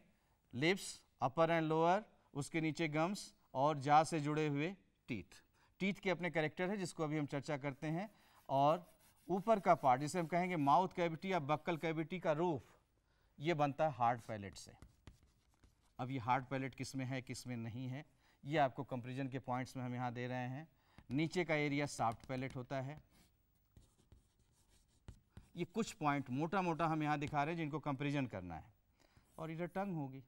Speaker 1: लिप्स अपर एंड लोअर उसके नीचे गम्स और जा से जुड़े हुए टीथ टीथ के अपने करेक्टर है जिसको अभी हम चर्चा करते हैं और ऊपर का पार्ट जिसे हम कहेंगे माउथ कैविटी या बक्कल कैविटी का रूफ ये बनता है हार्ड पैलेट से अब ये हार्ड पैलेट किस में है किस में नहीं है ये आपको कंपेरिजन के पॉइंट्स में हम यहाँ दे रहे हैं नीचे का एरिया सॉफ्ट पैलेट होता है ये कुछ पॉइंट मोटा मोटा हम यहाँ दिखा रहे हैं जिनको कंपेरिजन करना है और इधर टंग होगी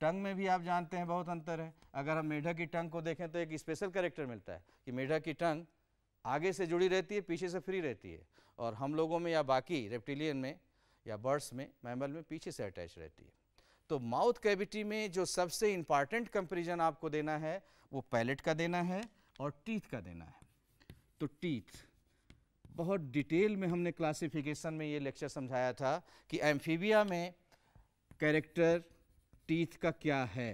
Speaker 1: टंग में भी आप जानते हैं बहुत अंतर है अगर हम मेढक की टंग को देखें तो एक स्पेशल कैरेक्टर मिलता है कि मेढक की टंग आगे से जुड़ी रहती है पीछे से फ्री रहती है और हम लोगों में या बाकी रेप्टिलियन में या बर्ड्स में मैमल में पीछे से अटैच रहती है तो माउथ कैविटी में जो सबसे इंपॉर्टेंट कंपेरिजन आपको देना है वो पैलेट का देना है और टीथ का देना है तो टीथ बहुत डिटेल में हमने क्लासिफिकेशन में ये लेक्चर समझाया था कि एम्फीबिया में कैरेक्टर टीथ का क्या है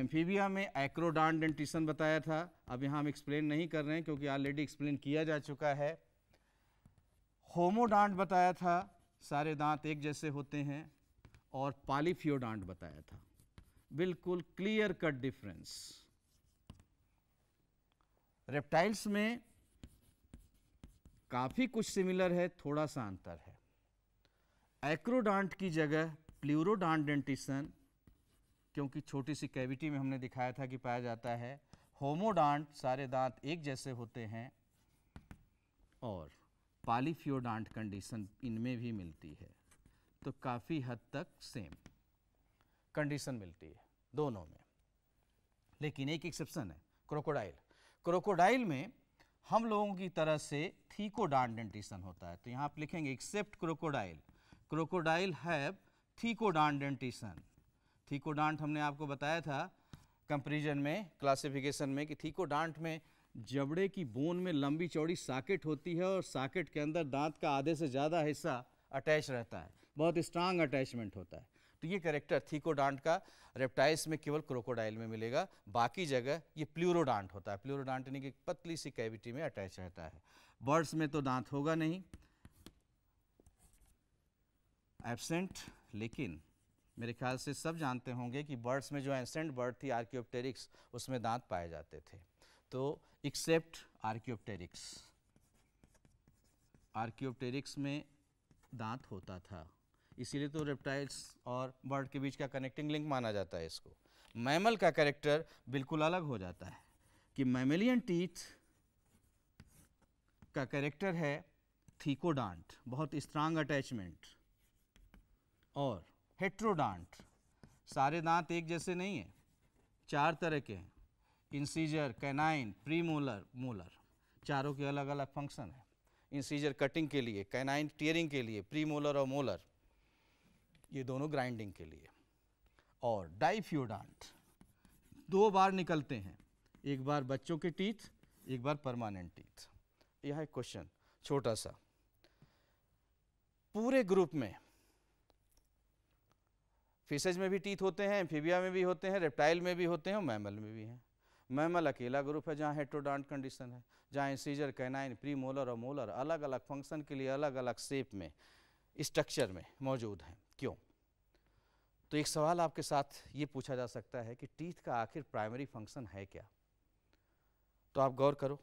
Speaker 1: एम्फीबिया में एक्रोडान डेंटिशन बताया था अब यहाँ हम एक्सप्लेन नहीं कर रहे हैं क्योंकि ऑलरेडी एक्सप्लेन किया जा चुका है होमोडांट बताया था सारे दांत एक जैसे होते हैं और पालीफियोडांट बताया था बिल्कुल क्लियर कट डिफरेंस रेप्टाइल्स में काफ़ी कुछ सिमिलर है थोड़ा सा अंतर है एक्रोडांट की जगह प्लूरोडांट डेंटिशन क्योंकि छोटी सी कैविटी में हमने दिखाया था कि पाया जाता है होमोडांट सारे दांत एक जैसे होते हैं और पॉलीफ्योडांट कंडीशन इनमें भी मिलती है तो काफ़ी हद तक सेम कंडीशन मिलती है दोनों में लेकिन एक एक्सेप्शन है क्रोकोडाइल क्रोकोडाइल में हम लोगों की तरह से डेंटिशन होता है तो यहाँ आप लिखेंगे except crocodile crocodile have dentition thecodont हमने आपको बताया था कंपेरिजन में क्लासिफिकेशन में कि थीकोडांट में जबड़े की बोन में लंबी चौड़ी साकेट होती है और साकेट के अंदर दांत का आधे से ज़्यादा हिस्सा अटैच रहता है बहुत स्ट्रांग अटैचमेंट होता है तो ये करेक्टर थीकोडांट का रेप्टाइल्स में केवल क्रोकोडाइल में मिलेगा बाकी जगह ये प्लूरोडांट होता है प्लूरोडांट यानी कि पतली सी कैविटी में अटैच रहता है बर्ड्स में तो दांत होगा नहीं एबसेंट लेकिन मेरे ख्याल से सब जानते होंगे कि बर्ड्स में जो एंसेंट बर्ड थी आर्क्योप्टेरिक्स उसमें दांत पाए जाते थे तो एक्सेप्ट आर्क्योप्टेरिक्स आर्क्योप्टेरिक्स में दांत होता था इसीलिए तो रेप्टाइल्स और बर्ड के बीच का कनेक्टिंग लिंक माना जाता है इसको मैमल का करेक्टर बिल्कुल अलग हो जाता है कि मैमिलियन टीथ का करेक्टर है थीकोडांट बहुत स्ट्रांग अटैचमेंट और हेट्रोडांट सारे दांत एक जैसे नहीं है चार तरह के हैं incisor canine premolar molar चारों के अलग अलग फंक्शन है इंसीजर कटिंग के लिए कैनाइन टीयरिंग के लिए प्री मोलर और मोलर ये दोनों ग्राइंडिंग के लिए और डाइफ्योडांट दो बार निकलते हैं एक बार बच्चों के टीथ एक बार परमानेंट टीथ यह एक क्वेश्चन छोटा सा पूरे ग्रुप में फिशेज में भी टीथ होते हैं फिबिया में भी होते हैं रेप्टाइल में भी होते हैं मैमल में भी हैं मैमल अकेला ग्रुप है जहाँ हेट्रोडांट कंडीशन है जहाँ इंसीजर कैनाइन प्री मोलर और मोलर अलग अलग फंक्शन के लिए अलग अलग शेप में स्ट्रक्चर में मौजूद हैं क्यों तो एक सवाल आपके साथ ये पूछा जा सकता है कि टीथ का आखिर प्राइमरी फंक्शन है क्या तो आप गौर करो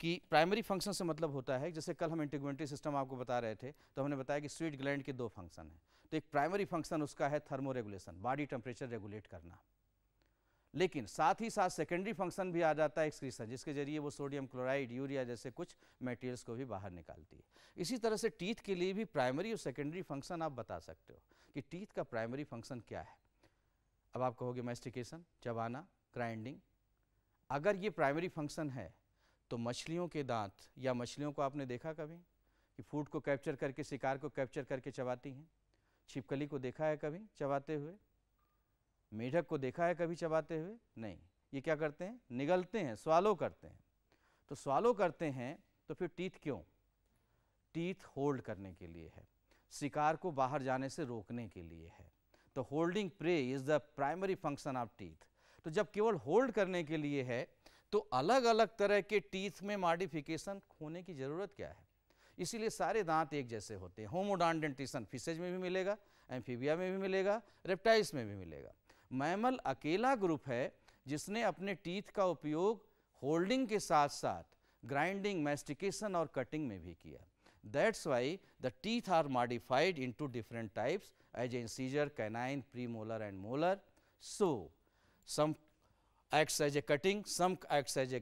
Speaker 1: कि प्राइमरी फंक्शन से मतलब होता है जैसे कल हम इंटीग्रेटरी सिस्टम आपको बता रहे थे तो हमने बताया कि स्वीट ग्लैंड के दो फंक्शन हैं तो एक प्राइमरी फंक्शन उसका है थर्मोरेगुलेशन बॉडी टेम्परेचर रेगुलेट करना लेकिन साथ ही साथ सेकेंडरी फंक्शन भी आ जाता है एक्सक्रीशन जिसके जरिए वो सोडियम क्लोराइड यूरिया जैसे कुछ मटेरियल्स को भी बाहर निकालती है इसी तरह से टीथ के लिए भी प्राइमरी और सेकेंडरी फंक्शन आप बता सकते हो कि टीथ का प्राइमरी फंक्शन क्या है अब आप कहोगे मेस्टिकेशन चबाना ग्राइंडिंग अगर ये प्राइमरी फंक्शन है तो मछलियों के दांत या मछलियों को आपने देखा कभी कि फूड को कैप्चर करके शिकार को कैप्चर करके चबाती हैं छिपकली को देखा है कभी चबाते हुए मेढक को देखा है कभी चबाते हुए नहीं ये क्या करते हैं निगलते हैं स्वालो करते हैं तो स्वालो करते हैं तो फिर टीथ क्यों टीथ होल्ड करने के लिए है शिकार को बाहर जाने से रोकने के लिए है तो holding prey is the primary function of teeth तो जब केवल होल्ड करने के लिए है तो अलग अलग तरह के टीथ में मॉडिफिकेशन होने की ज़रूरत क्या है इसीलिए सारे दांत एक जैसे होते हैं होमोडॉन्डेंटेशन फिशेज में भी मिलेगा एम्फीबिया में भी मिलेगा रेप्टाइल्स में भी मिलेगा मैमल अकेला ग्रुप है जिसने अपने टीथ का उपयोग होल्डिंग के साथ साथ ग्राइंडिंग मेस्टिकेशन और कटिंग में भी किया that's why the teeth are modified in two different types as incisor canine premolar and molar so some acts as a cutting some acts as a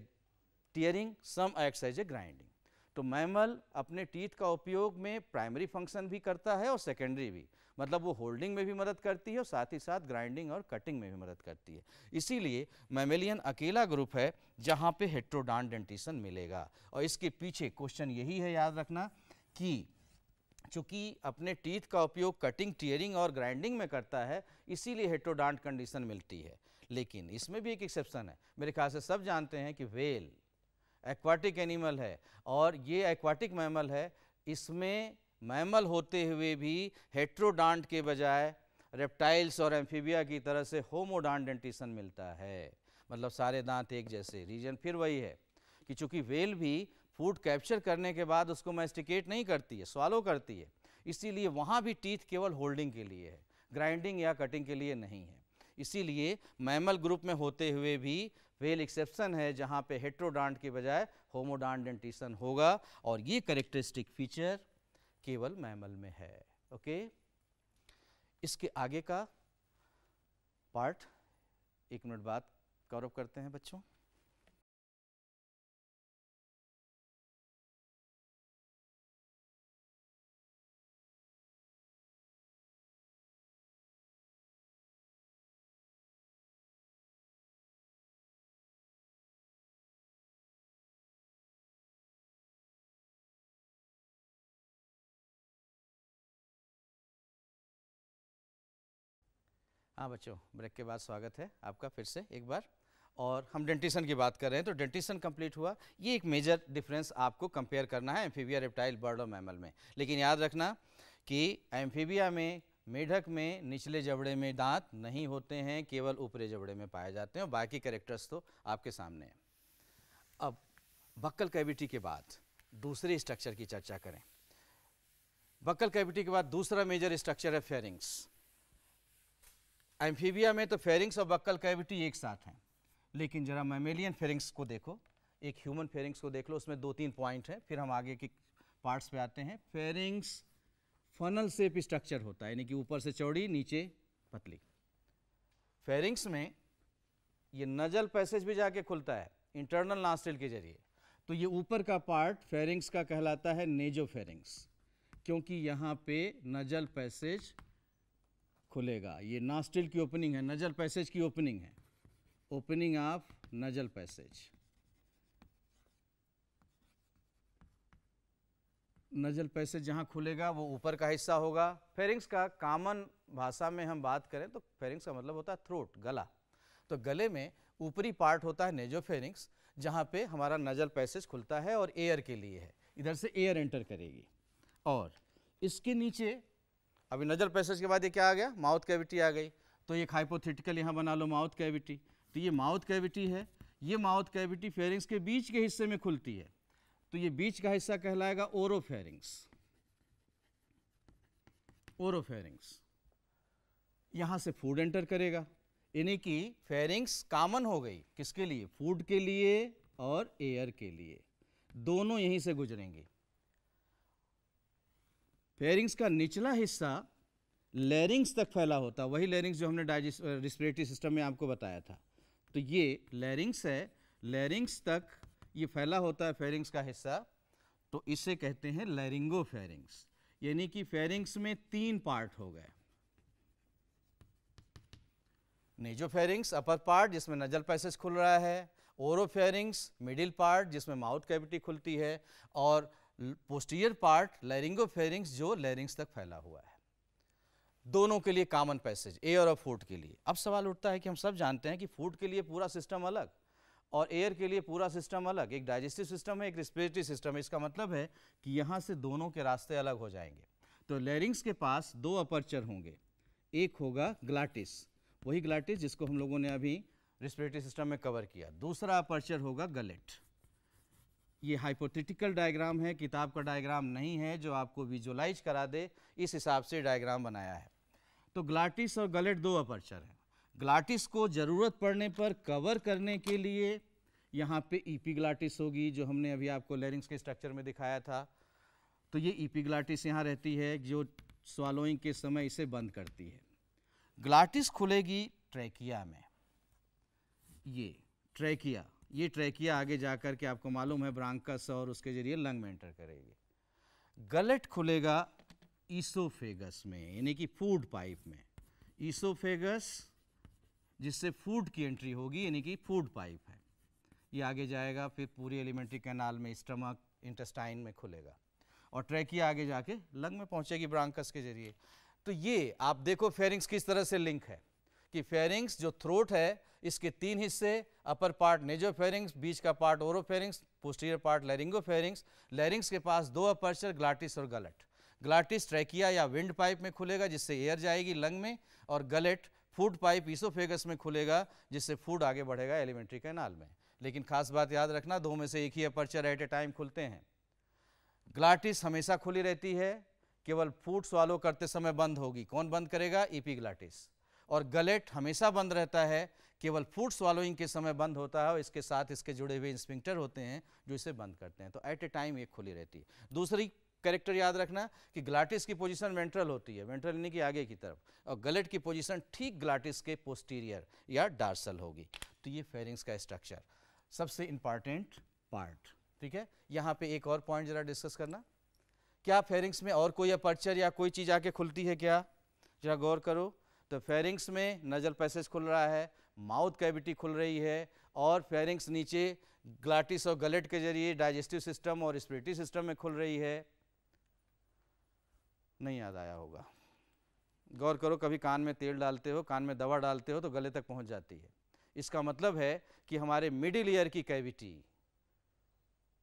Speaker 1: tearing some acts as a grinding तो mammal अपने teeth का उपयोग में primary function भी करता है और secondary भी मतलब वो होल्डिंग में भी मदद करती है और साथ ही साथ ग्राइंडिंग और कटिंग में भी मदद करती है इसीलिए मैमेलियन अकेला ग्रुप है जहाँ पे हेट्रोडान डेंटिशन मिलेगा और इसके पीछे क्वेश्चन यही है याद रखना कि चूँकि अपने टीथ का उपयोग कटिंग टीयरिंग और ग्राइंडिंग में करता है इसीलिए हेट्रोडांट कंडीशन मिलती है लेकिन इसमें भी एक एक्सेप्शन है मेरे ख्याल से सब जानते हैं कि वेल एक्वाटिक एनिमल है और ये एक्वाटिक मैमल है इसमें मैमल होते हुए भी हेट्रोडांट के बजाय रेप्टाइल्स और एम्फीबिया की तरह से होमोडांट मिलता है मतलब सारे दांत एक जैसे रीजन फिर वही है कि चूंकि वेल भी फूड कैप्चर करने के बाद उसको मैस्टिकेट नहीं करती है स्वालो करती है इसीलिए वहाँ भी टीथ केवल होल्डिंग के लिए है ग्राइंडिंग या कटिंग के लिए नहीं है इसीलिए मैमल ग्रुप में होते हुए भी वेल एक्सेप्शन है जहाँ पे हेट्रोडांट के बजाय होमोडांट डेंटिशन होगा और ये करेक्टरिस्टिक फीचर केवल मैमल में है ओके इसके आगे का पार्ट एक मिनट बाद गौरव करते हैं बच्चों हाँ बच्चों ब्रेक के बाद स्वागत है आपका फिर से एक बार और हम डेंटिसन की बात कर रहे हैं तो डेंटिसन कंप्लीट हुआ ये एक मेजर डिफरेंस आपको कंपेयर करना है एम्फीबिया रेप्टाइल बर्ड और मैमल में लेकिन याद रखना कि एम्फीबिया में मेढक में निचले जबड़े में दांत नहीं होते हैं केवल ऊपरे जबड़े में पाए जाते हैं और बाकी करेक्टर्स तो आपके सामने हैं अब बक्कल कैविटी के बाद दूसरे स्ट्रक्चर की चर्चा करें बक्कल कैविटी के बाद दूसरा मेजर स्ट्रक्चर है फेरिंग्स एम्फीबिया में तो फेरिंग्स और बक्कल कैविटी एक साथ हैं लेकिन जरा मेमेलियन फेरिंग्स को देखो एक ह्यूमन फेरिंग्स को देख लो उसमें दो तीन पॉइंट है फिर हम आगे के पार्ट्स पे आते हैं फेरिंग्स फनल सेप स्ट्रक्चर होता है यानी कि ऊपर से चौड़ी नीचे पतली फेरिंग्स में ये नजल पैसेज भी जाके खुलता है इंटरनल नास्टिल के जरिए तो ये ऊपर का पार्ट फेरिंग्स का कहलाता है नेजो फेरिंग्स क्योंकि यहाँ पे नजल पैसेज खुलेगा ये नास्टिल की ओपनिंग है नजल पैसेज की ओपनिंग है opening of nasal passage nasal passage जहाँ खुलेगा वो ऊपर का हिस्सा होगा फेरिंग्स का कॉमन भाषा में हम बात करें तो फेरिंग्स का मतलब होता है थ्रोट गला तो गले में ऊपरी पार्ट होता है नेजो फेरिंग्स जहाँ पे हमारा नजल पैसेज खुलता है और एयर के लिए है इधर से एयर एंटर करेगी और इसके नीचे अभी नज़र पैसेज के बाद ये क्या आ गया माउथ कैविटी आ गई तो ये हाइपोथेटिकल यहाँ बना लो माउथ कैविटी तो ये माउथ कैविटी है ये माउथ कैविटी फेरिंग्स के बीच के हिस्से में खुलती है तो ये बीच का हिस्सा कहलाएगा ओरो फेरिंग्स ओरो फेरिंग्स यहाँ से फूड एंटर करेगा यानी कि फेरिंग्स कामन हो गई किसके लिए फूड के लिए और एयर के लिए दोनों यहीं से गुजरेंगे फेरिंग्स का निचला हिस्सा लेरिंग्स तक फैला होता वही लेरिंग्स जो हमने डाइजेस्ट रिस्परेटरी सिस्टम में आपको बताया था तो ये लेरिंग्स है लेरिंग्स तक ये फैला होता है फेरिंग्स का हिस्सा तो इसे कहते हैं लेरिंगो फेरिंग्स यानी कि फेरिंग्स में तीन पार्ट हो गए नेजो फेरिंग्स अपर पार्ट जिसमें नजल पैसेज खुल रहा है ओरो फेरिंग्स मिडिल पार्ट जिसमें माउथ कैविटी खुलती है और पोस्टीरियर पार्ट फेरिंग्स जो लैरिंग्स तक फैला हुआ है दोनों के लिए कॉमन पैसेज एयर और फूड के लिए अब सवाल उठता है कि हम सब जानते हैं कि फूड के लिए पूरा सिस्टम अलग और एयर के लिए पूरा सिस्टम अलग एक डाइजेस्टिव सिस्टम है एक रिस्पिरेटरी सिस्टम है इसका मतलब है कि यहाँ से दोनों के रास्ते अलग हो जाएंगे तो लेरिंग्स के पास दो अपर्चर होंगे एक होगा ग्लाटिस वही ग्लाटिस जिसको हम लोगों ने अभी रिस्पिरेटरी सिस्टम में कवर किया दूसरा अपर्चर होगा गलेट ये हाइपोथेटिकल डायग्राम है किताब का डायग्राम नहीं है जो आपको विजुलाइज करा दे इस हिसाब से डायग्राम बनाया है तो ग्लाटिस और गलेट दो अपर्चर हैं ग्लाटिस को ज़रूरत पड़ने पर कवर करने के लिए यहाँ पे ईपीग्लाटिस e होगी जो हमने अभी आपको लेरिंग्स के स्ट्रक्चर में दिखाया था तो ये ईपीग्लाटिस e यहाँ रहती है जो स्वालोइंग के समय इसे बंद करती है ग्लाटिस खुलेगी ट्रैकिया में ये ट्रैकिया ये ट्रैकिया आगे जा कर के आपको मालूम है ब्रांकस और उसके जरिए लंग में एंटर करेगी गलट खुलेगा ईसोफेगस में यानी कि फूड पाइप में ईसोफेगस जिससे फूड की एंट्री होगी यानी कि फूड पाइप है ये आगे जाएगा फिर पूरी एलिमेंट्री कैनाल में स्टमक इंटेस्टाइन में खुलेगा और ट्रैकिया आगे जाके लंग में पहुंचेगी ब्रांकस के जरिए तो ये आप देखो फेरिंग्स किस तरह से लिंक है कि फेरिंग्स जो थ्रोट है इसके तीन हिस्से अपर पार्ट नेजो फेरिंग्स बीच का part oropharynx posterior part laryngopharynx larynx के पास दो अपर्चर ग्लाटिस और गलट ग्लाटिस ट्रैकिया या विंड पाइप में खुलेगा जिससे एयर जाएगी लंग में और गलेट फूड पाइप ईसोफेगस में खुलेगा जिससे फूड आगे बढ़ेगा एलिमेंट्री कैनाल में लेकिन खास बात याद रखना दो में से एक ही अपर्चर एट ए टाइम खुलते हैं ग्लाटिस हमेशा खुली रहती है केवल फूड स्वालो करते समय बंद होगी कौन बंद करेगा ईपी e ग्लाटिस और गलेट हमेशा बंद रहता है केवल फूड स्वालोइंग के समय बंद होता है और इसके साथ इसके जुड़े हुए इंस्पिंक्टर होते हैं जो इसे बंद करते हैं तो एट ए टाइम ये खुली रहती है दूसरी करेक्टर याद रखना कि ग्लाटिस की पोजीशन वेंट्रल होती है वेंट्रल यानी कि आगे की तरफ और गलेट की पोजीशन ठीक ग्लाटिस के पोस्टीरियर या डार्सल होगी तो ये फेरिंग्स का स्ट्रक्चर सबसे इंपॉर्टेंट पार्ट ठीक है यहाँ पे एक और पॉइंट जरा डिस्कस करना क्या फेरिंग्स में और कोई अपर्चर या कोई चीज़ आके खुलती है क्या जरा गौर करो तो फेरिंग्स में नजल पैसेज खुल रहा है माउथ कैविटी खुल रही है और फेरिंग्स नीचे ग्लाटिस और गलेट के जरिए डाइजेस्टिव सिस्टम और स्प्रिटी सिस्टम में खुल रही है नहीं याद आया होगा गौर करो कभी कान में तेल डालते हो कान में दवा डालते हो तो गले तक पहुंच जाती है इसका मतलब है कि हमारे मिडिल ईयर की कैविटी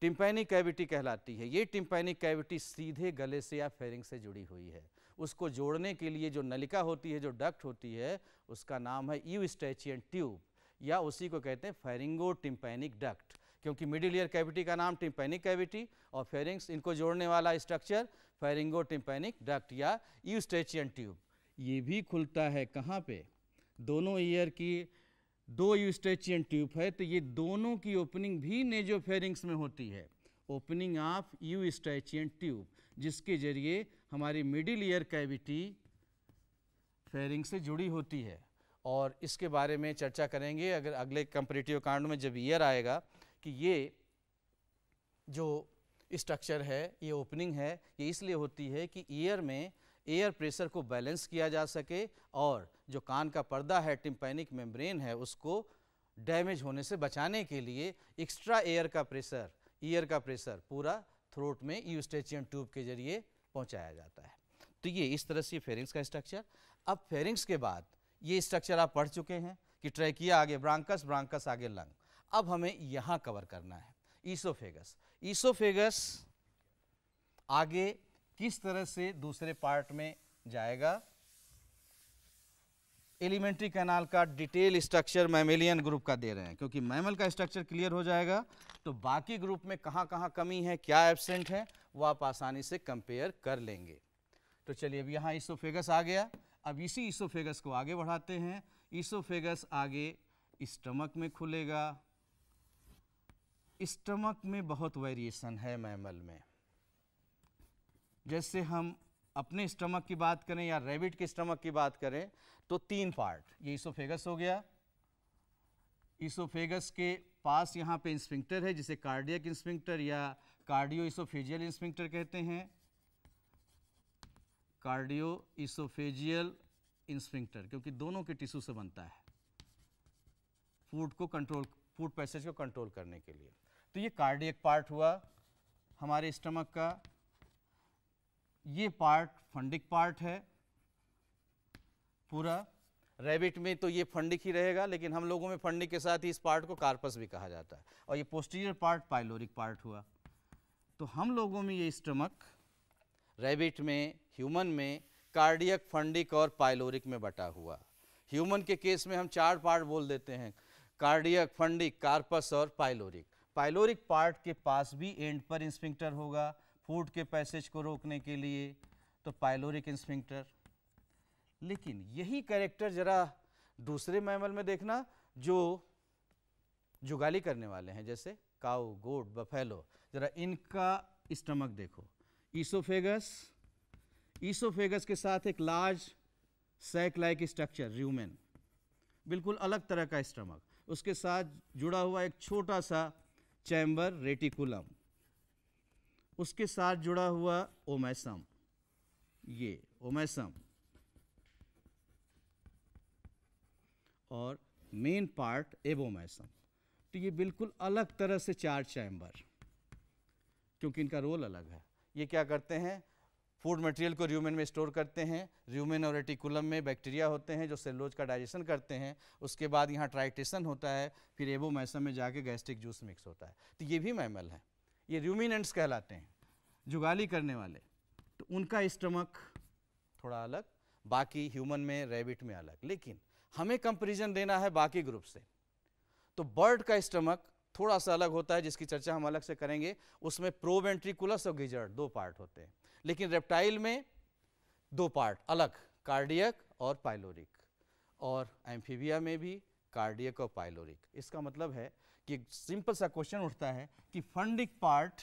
Speaker 1: टिम्पैनिक कैविटी कहलाती है ये टिम्पैनिक कैविटी सीधे गले से या फेरिंग से जुड़ी हुई है उसको जोड़ने के लिए जो नलिका होती है जो डक्ट होती है उसका नाम है यू स्टैचियन ट्यूब या उसी को कहते हैं फेरिंगो टिम्पैनिक डक्ट क्योंकि मिडिल ईयर कैविटी का नाम टिम्पैनिक कैविटी और फेरिंग्स इनको जोड़ने वाला स्ट्रक्चर फेरिंगो टिम्पैनिक डक्ट या यू स्टैचियन ट्यूब ये भी खुलता है कहाँ पर दोनों ईयर की दो यूस्टेचियन ट्यूब है तो ये दोनों की ओपनिंग भी नेजोफेरिंग्स में होती है opening of eustachian tube जिसके जरिए हमारी मिडिल ईयर कैविटी फेरिंग से जुड़ी होती है और इसके बारे में चर्चा करेंगे अगर अगले कंपरेटिव कांड में जब ईयर आएगा कि ये जो स्ट्रक्चर है ये ओपनिंग है ये इसलिए होती है कि ईयर में एयर प्रेशर को बैलेंस किया जा सके और जो कान का पर्दा है टिम्पैनिक मेम्ब्रेन है उसको डैमेज होने से बचाने के लिए एक्स्ट्रा एयर का प्रेशर ईयर का प्रेशर पूरा थ्रोट में यूस्टेचियन ट्यूब के जरिए पहुंचाया जाता है तो ये इस तरह से फेरिंग्स का स्ट्रक्चर अब फेरिंग्स के बाद ये स्ट्रक्चर आप पढ़ चुके हैं कि ट्रैकिया आगे ब्रांकस ब्रांकस आगे लंग अब हमें यहाँ कवर करना है ईसोफेगस ईसोफेगस आगे किस तरह से दूसरे पार्ट में जाएगा एलिमेंट्री कैनाल का डिटेल स्ट्रक्चर मैमेलियन ग्रुप का दे रहे हैं क्योंकि मैमल का स्ट्रक्चर क्लियर हो जाएगा तो बाकी ग्रुप में कहां कहां कमी है क्या एबसेंट है वो आप आसानी से कंपेयर कर लेंगे तो चलिए अब यहाँ इसोफेगस आ गया अब इसी इसोफेगस को आगे बढ़ाते हैं इसोफेगस आगे स्टमक में खुलेगा स्टमक में बहुत वेरिएशन है मैमल में जैसे हम अपने स्टमक की बात करें या रेबिट के स्टमक की बात करें तो तीन पार्ट ये इसोफेगस हो गया इसोफेगस के पास यहाँ पे इंस्पिंक्टर है जिसे कार्डियक इंस्पिंक्टर या कार्डियो इसोफेजियल इंस्पिंक्टर कहते हैं कार्डियो इसोफेजियल इंस्पिंक्टर क्योंकि दोनों के टिश्यू से बनता है फूड को कंट्रोल फूड पैसेज को कंट्रोल करने के लिए तो ये कार्डियक पार्ट हुआ हमारे स्टमक का ये पार्ट फंडिक पार्ट है पूरा रेबिट में तो ये फंडिक ही रहेगा लेकिन हम लोगों में फंडिक के साथ ही इस पार्ट को कार्पस भी कहा जाता है और ये पोस्टीरियर पार्ट पाइलोरिक पार्ट हुआ तो हम लोगों में ये स्टमक रैबिट में ह्यूमन में कार्डियक फंडिक और पाइलोरिक में बटा हुआ ह्यूमन के केस में हम चार पार्ट बोल देते हैं कार्डियक फंडिक कार्पस और पाइलोरिक पाइलोरिक पार्ट के पास भी एंड पर इंस्पिंक्टर होगा फूड के पैसेज को रोकने के लिए तो पाइलोरिक इंस्पिंक्टर लेकिन यही कैरेक्टर जरा दूसरे मैमल में देखना जो जुगाली करने वाले हैं जैसे काउ गोट बफेलो जरा इनका स्टमक देखो ईसोफेगस ईसोफेगस के साथ एक large sac like structure rumen बिल्कुल अलग तरह का स्टमक उसके साथ जुड़ा हुआ एक छोटा सा चैम्बर रेटिकुलम उसके साथ जुड़ा हुआ ओमैसम ये ओमैसम और मेन पार्ट एबोमैसम तो ये बिल्कुल अलग तरह से चार चैम्बर क्योंकि इनका रोल अलग है ये क्या करते हैं फूड मटेरियल को र्यूमेन में स्टोर करते हैं र्यूमेन और रेटिकुलम में बैक्टीरिया होते हैं जो सेलोज का डाइजेशन करते हैं उसके बाद यहाँ ट्राइटेशन होता है फिर एबोमैसम में जाके गैस्ट्रिक जूस मिक्स होता है तो ये भी मैमल है ये रूमिनेंट्स कहलाते हैं जुगाली करने वाले तो उनका स्टमक थोड़ा अलग बाकी ह्यूमन में रेबिट में अलग लेकिन हमें कंपेरिजन देना है बाकी ग्रुप से तो बर्ड का स्टमक थोड़ा सा अलग होता है जिसकी चर्चा हम अलग से करेंगे उसमें प्रोवेंट्रिकुलस और गिजर्ड दो पार्ट होते हैं लेकिन रेप्टाइल में दो पार्ट अलग कार्डियक और पाइलोरिक और एम्फीबिया में भी कार्डियक और पाइलोरिक इसका मतलब है कि सिंपल सा क्वेश्चन उठता है कि fundic part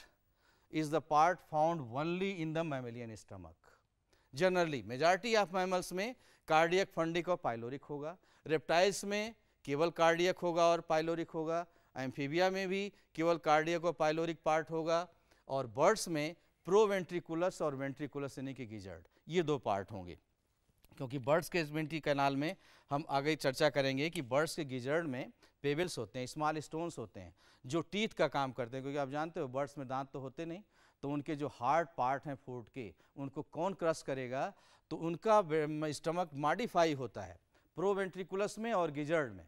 Speaker 1: is the part found only in the mammalian stomach generally majority of mammals में कार्डियक फंडिक और पाइलोरिक होगा रेप्टाइल्स में केवल कार्डियक होगा और पाइलोरिक होगा एम्फीबिया में भी केवल कार्डियक और पाइलोरिक पार्ट होगा और बर्ड्स में प्रोवेंट्रिकुलस और वेंट्रिकुलस यानी कि गिजर्ड ये दो पार्ट होंगे क्योंकि बर्ड्स के इन्वेंट्री कैनाल में हम आगे चर्चा करेंगे कि बर्ड्स के गिजर्ड में पेबल्स होते हैं स्मॉल स्टोन्स होते हैं जो टीथ का काम करते हैं क्योंकि आप जानते हो बर्ड्स में दांत तो होते नहीं तो उनके जो हार्ड पार्ट हैं फूड के उनको कौन क्रश करेगा तो उनका स्टमक मॉडिफाई होता है प्रोवेंट्रिकुलस में और गिजर्ड में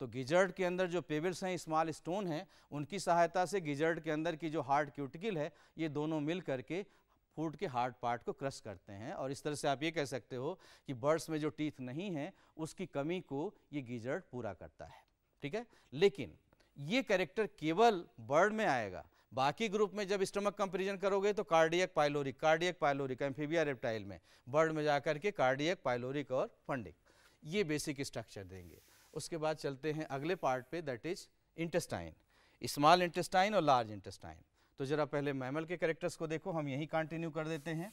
Speaker 1: तो गिजर्ड के अंदर जो पेबल्स हैं स्मॉल स्टोन हैं उनकी सहायता से गिजर्ड के अंदर की जो हार्ड क्यूटिकल है ये दोनों मिल करके फूड के हार्ड पार्ट को क्रश करते हैं और इस तरह से आप ये कह सकते हो कि बर्ड्स में जो टीथ नहीं है उसकी कमी को ये गीजर्ड पूरा करता है ठीक है लेकिन ये कैरेक्टर केवल बर्ड में आएगा बाकी ग्रुप में जब स्टमक कंपेरिजन करोगे तो cardiac pyloric cardiac pyloric amphibia reptile में बर्ड में जाकर के कार्डियक पाइलोरिक और फंडिक ये बेसिक स्ट्रक्चर देंगे उसके बाद चलते हैं अगले पार्ट पे that is intestine small intestine और लार्ज इंटेस्टाइन तो जरा पहले मैमल के करेक्टर्स को देखो हम यही कंटिन्यू कर देते हैं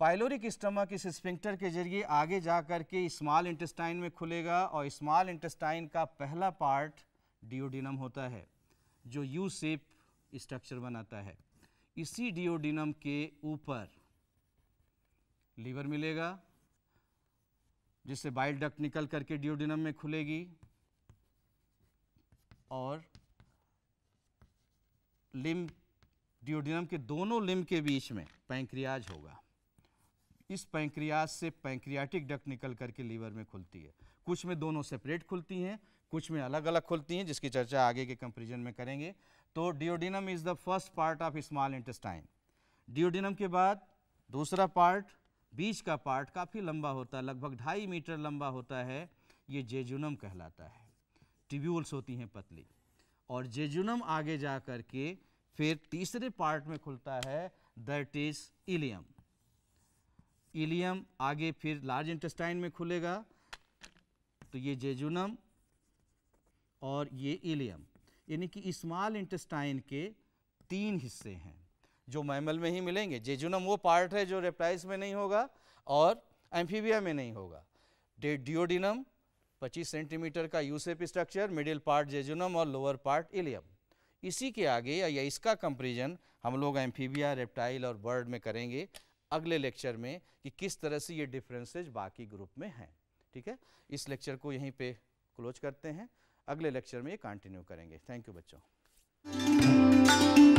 Speaker 1: पाइलोरिक स्टमक इस स्पिंक्टर के जरिए आगे जा कर के स्मॉल इंटेस्टाइन में खुलेगा और स्मॉल इंटेस्टाइन का पहला पार्ट डिओडिनम होता है जो यू सेप स्ट्रक्चर बनाता है इसी डिओडिनम के ऊपर लीवर मिलेगा जिससे बाइल डक्ट निकल करके डिओडिनम में खुलेगी और लिम्ब ड्यूडिनम के दोनों लिम्ब के बीच में पैंक्रियाज होगा इस पैंक्रियाज से पैंक्रियाटिक डक्ट निकल करके लीवर में खुलती है कुछ में दोनों सेपरेट खुलती हैं कुछ में अलग अलग खुलती हैं जिसकी चर्चा आगे के कंपेरिजन में करेंगे तो duodenum is the first part of small intestine duodenum के बाद दूसरा पार्ट बीच का पार्ट काफ़ी लंबा होता है लगभग ढाई मीटर लंबा होता है ये जेजुनम कहलाता है ट्यूब्यूल्स होती हैं पतली और जेजुनम आगे जा करके के फिर तीसरे पार्ट में खुलता है दैट इज इलियम इलियम आगे फिर लार्ज इंटेस्टाइन में खुलेगा तो ये जेजुनम और ये इलियम यानी कि स्मॉल इंटेस्टाइन के तीन हिस्से हैं जो मैमल में ही मिलेंगे जेजुनम वो पार्ट है जो रेप्टाइल्स में नहीं होगा और एम्फीबिया में नहीं होगा डे डिओडिनम 25 सेंटीमीटर का U shape structure middle part jejunum और लोअर पार्ट इलियम इसी के आगे या इसका कंपेरिजन हम लोग एम्फीबिया रेप्टाइल और बर्ड में करेंगे अगले लेक्चर में कि किस तरह से ये डिफरेंसेज बाकी ग्रुप में हैं ठीक है इस लेक्चर को यहीं पे क्लोज करते हैं अगले लेक्चर में ये कंटिन्यू करेंगे थैंक यू बच्चों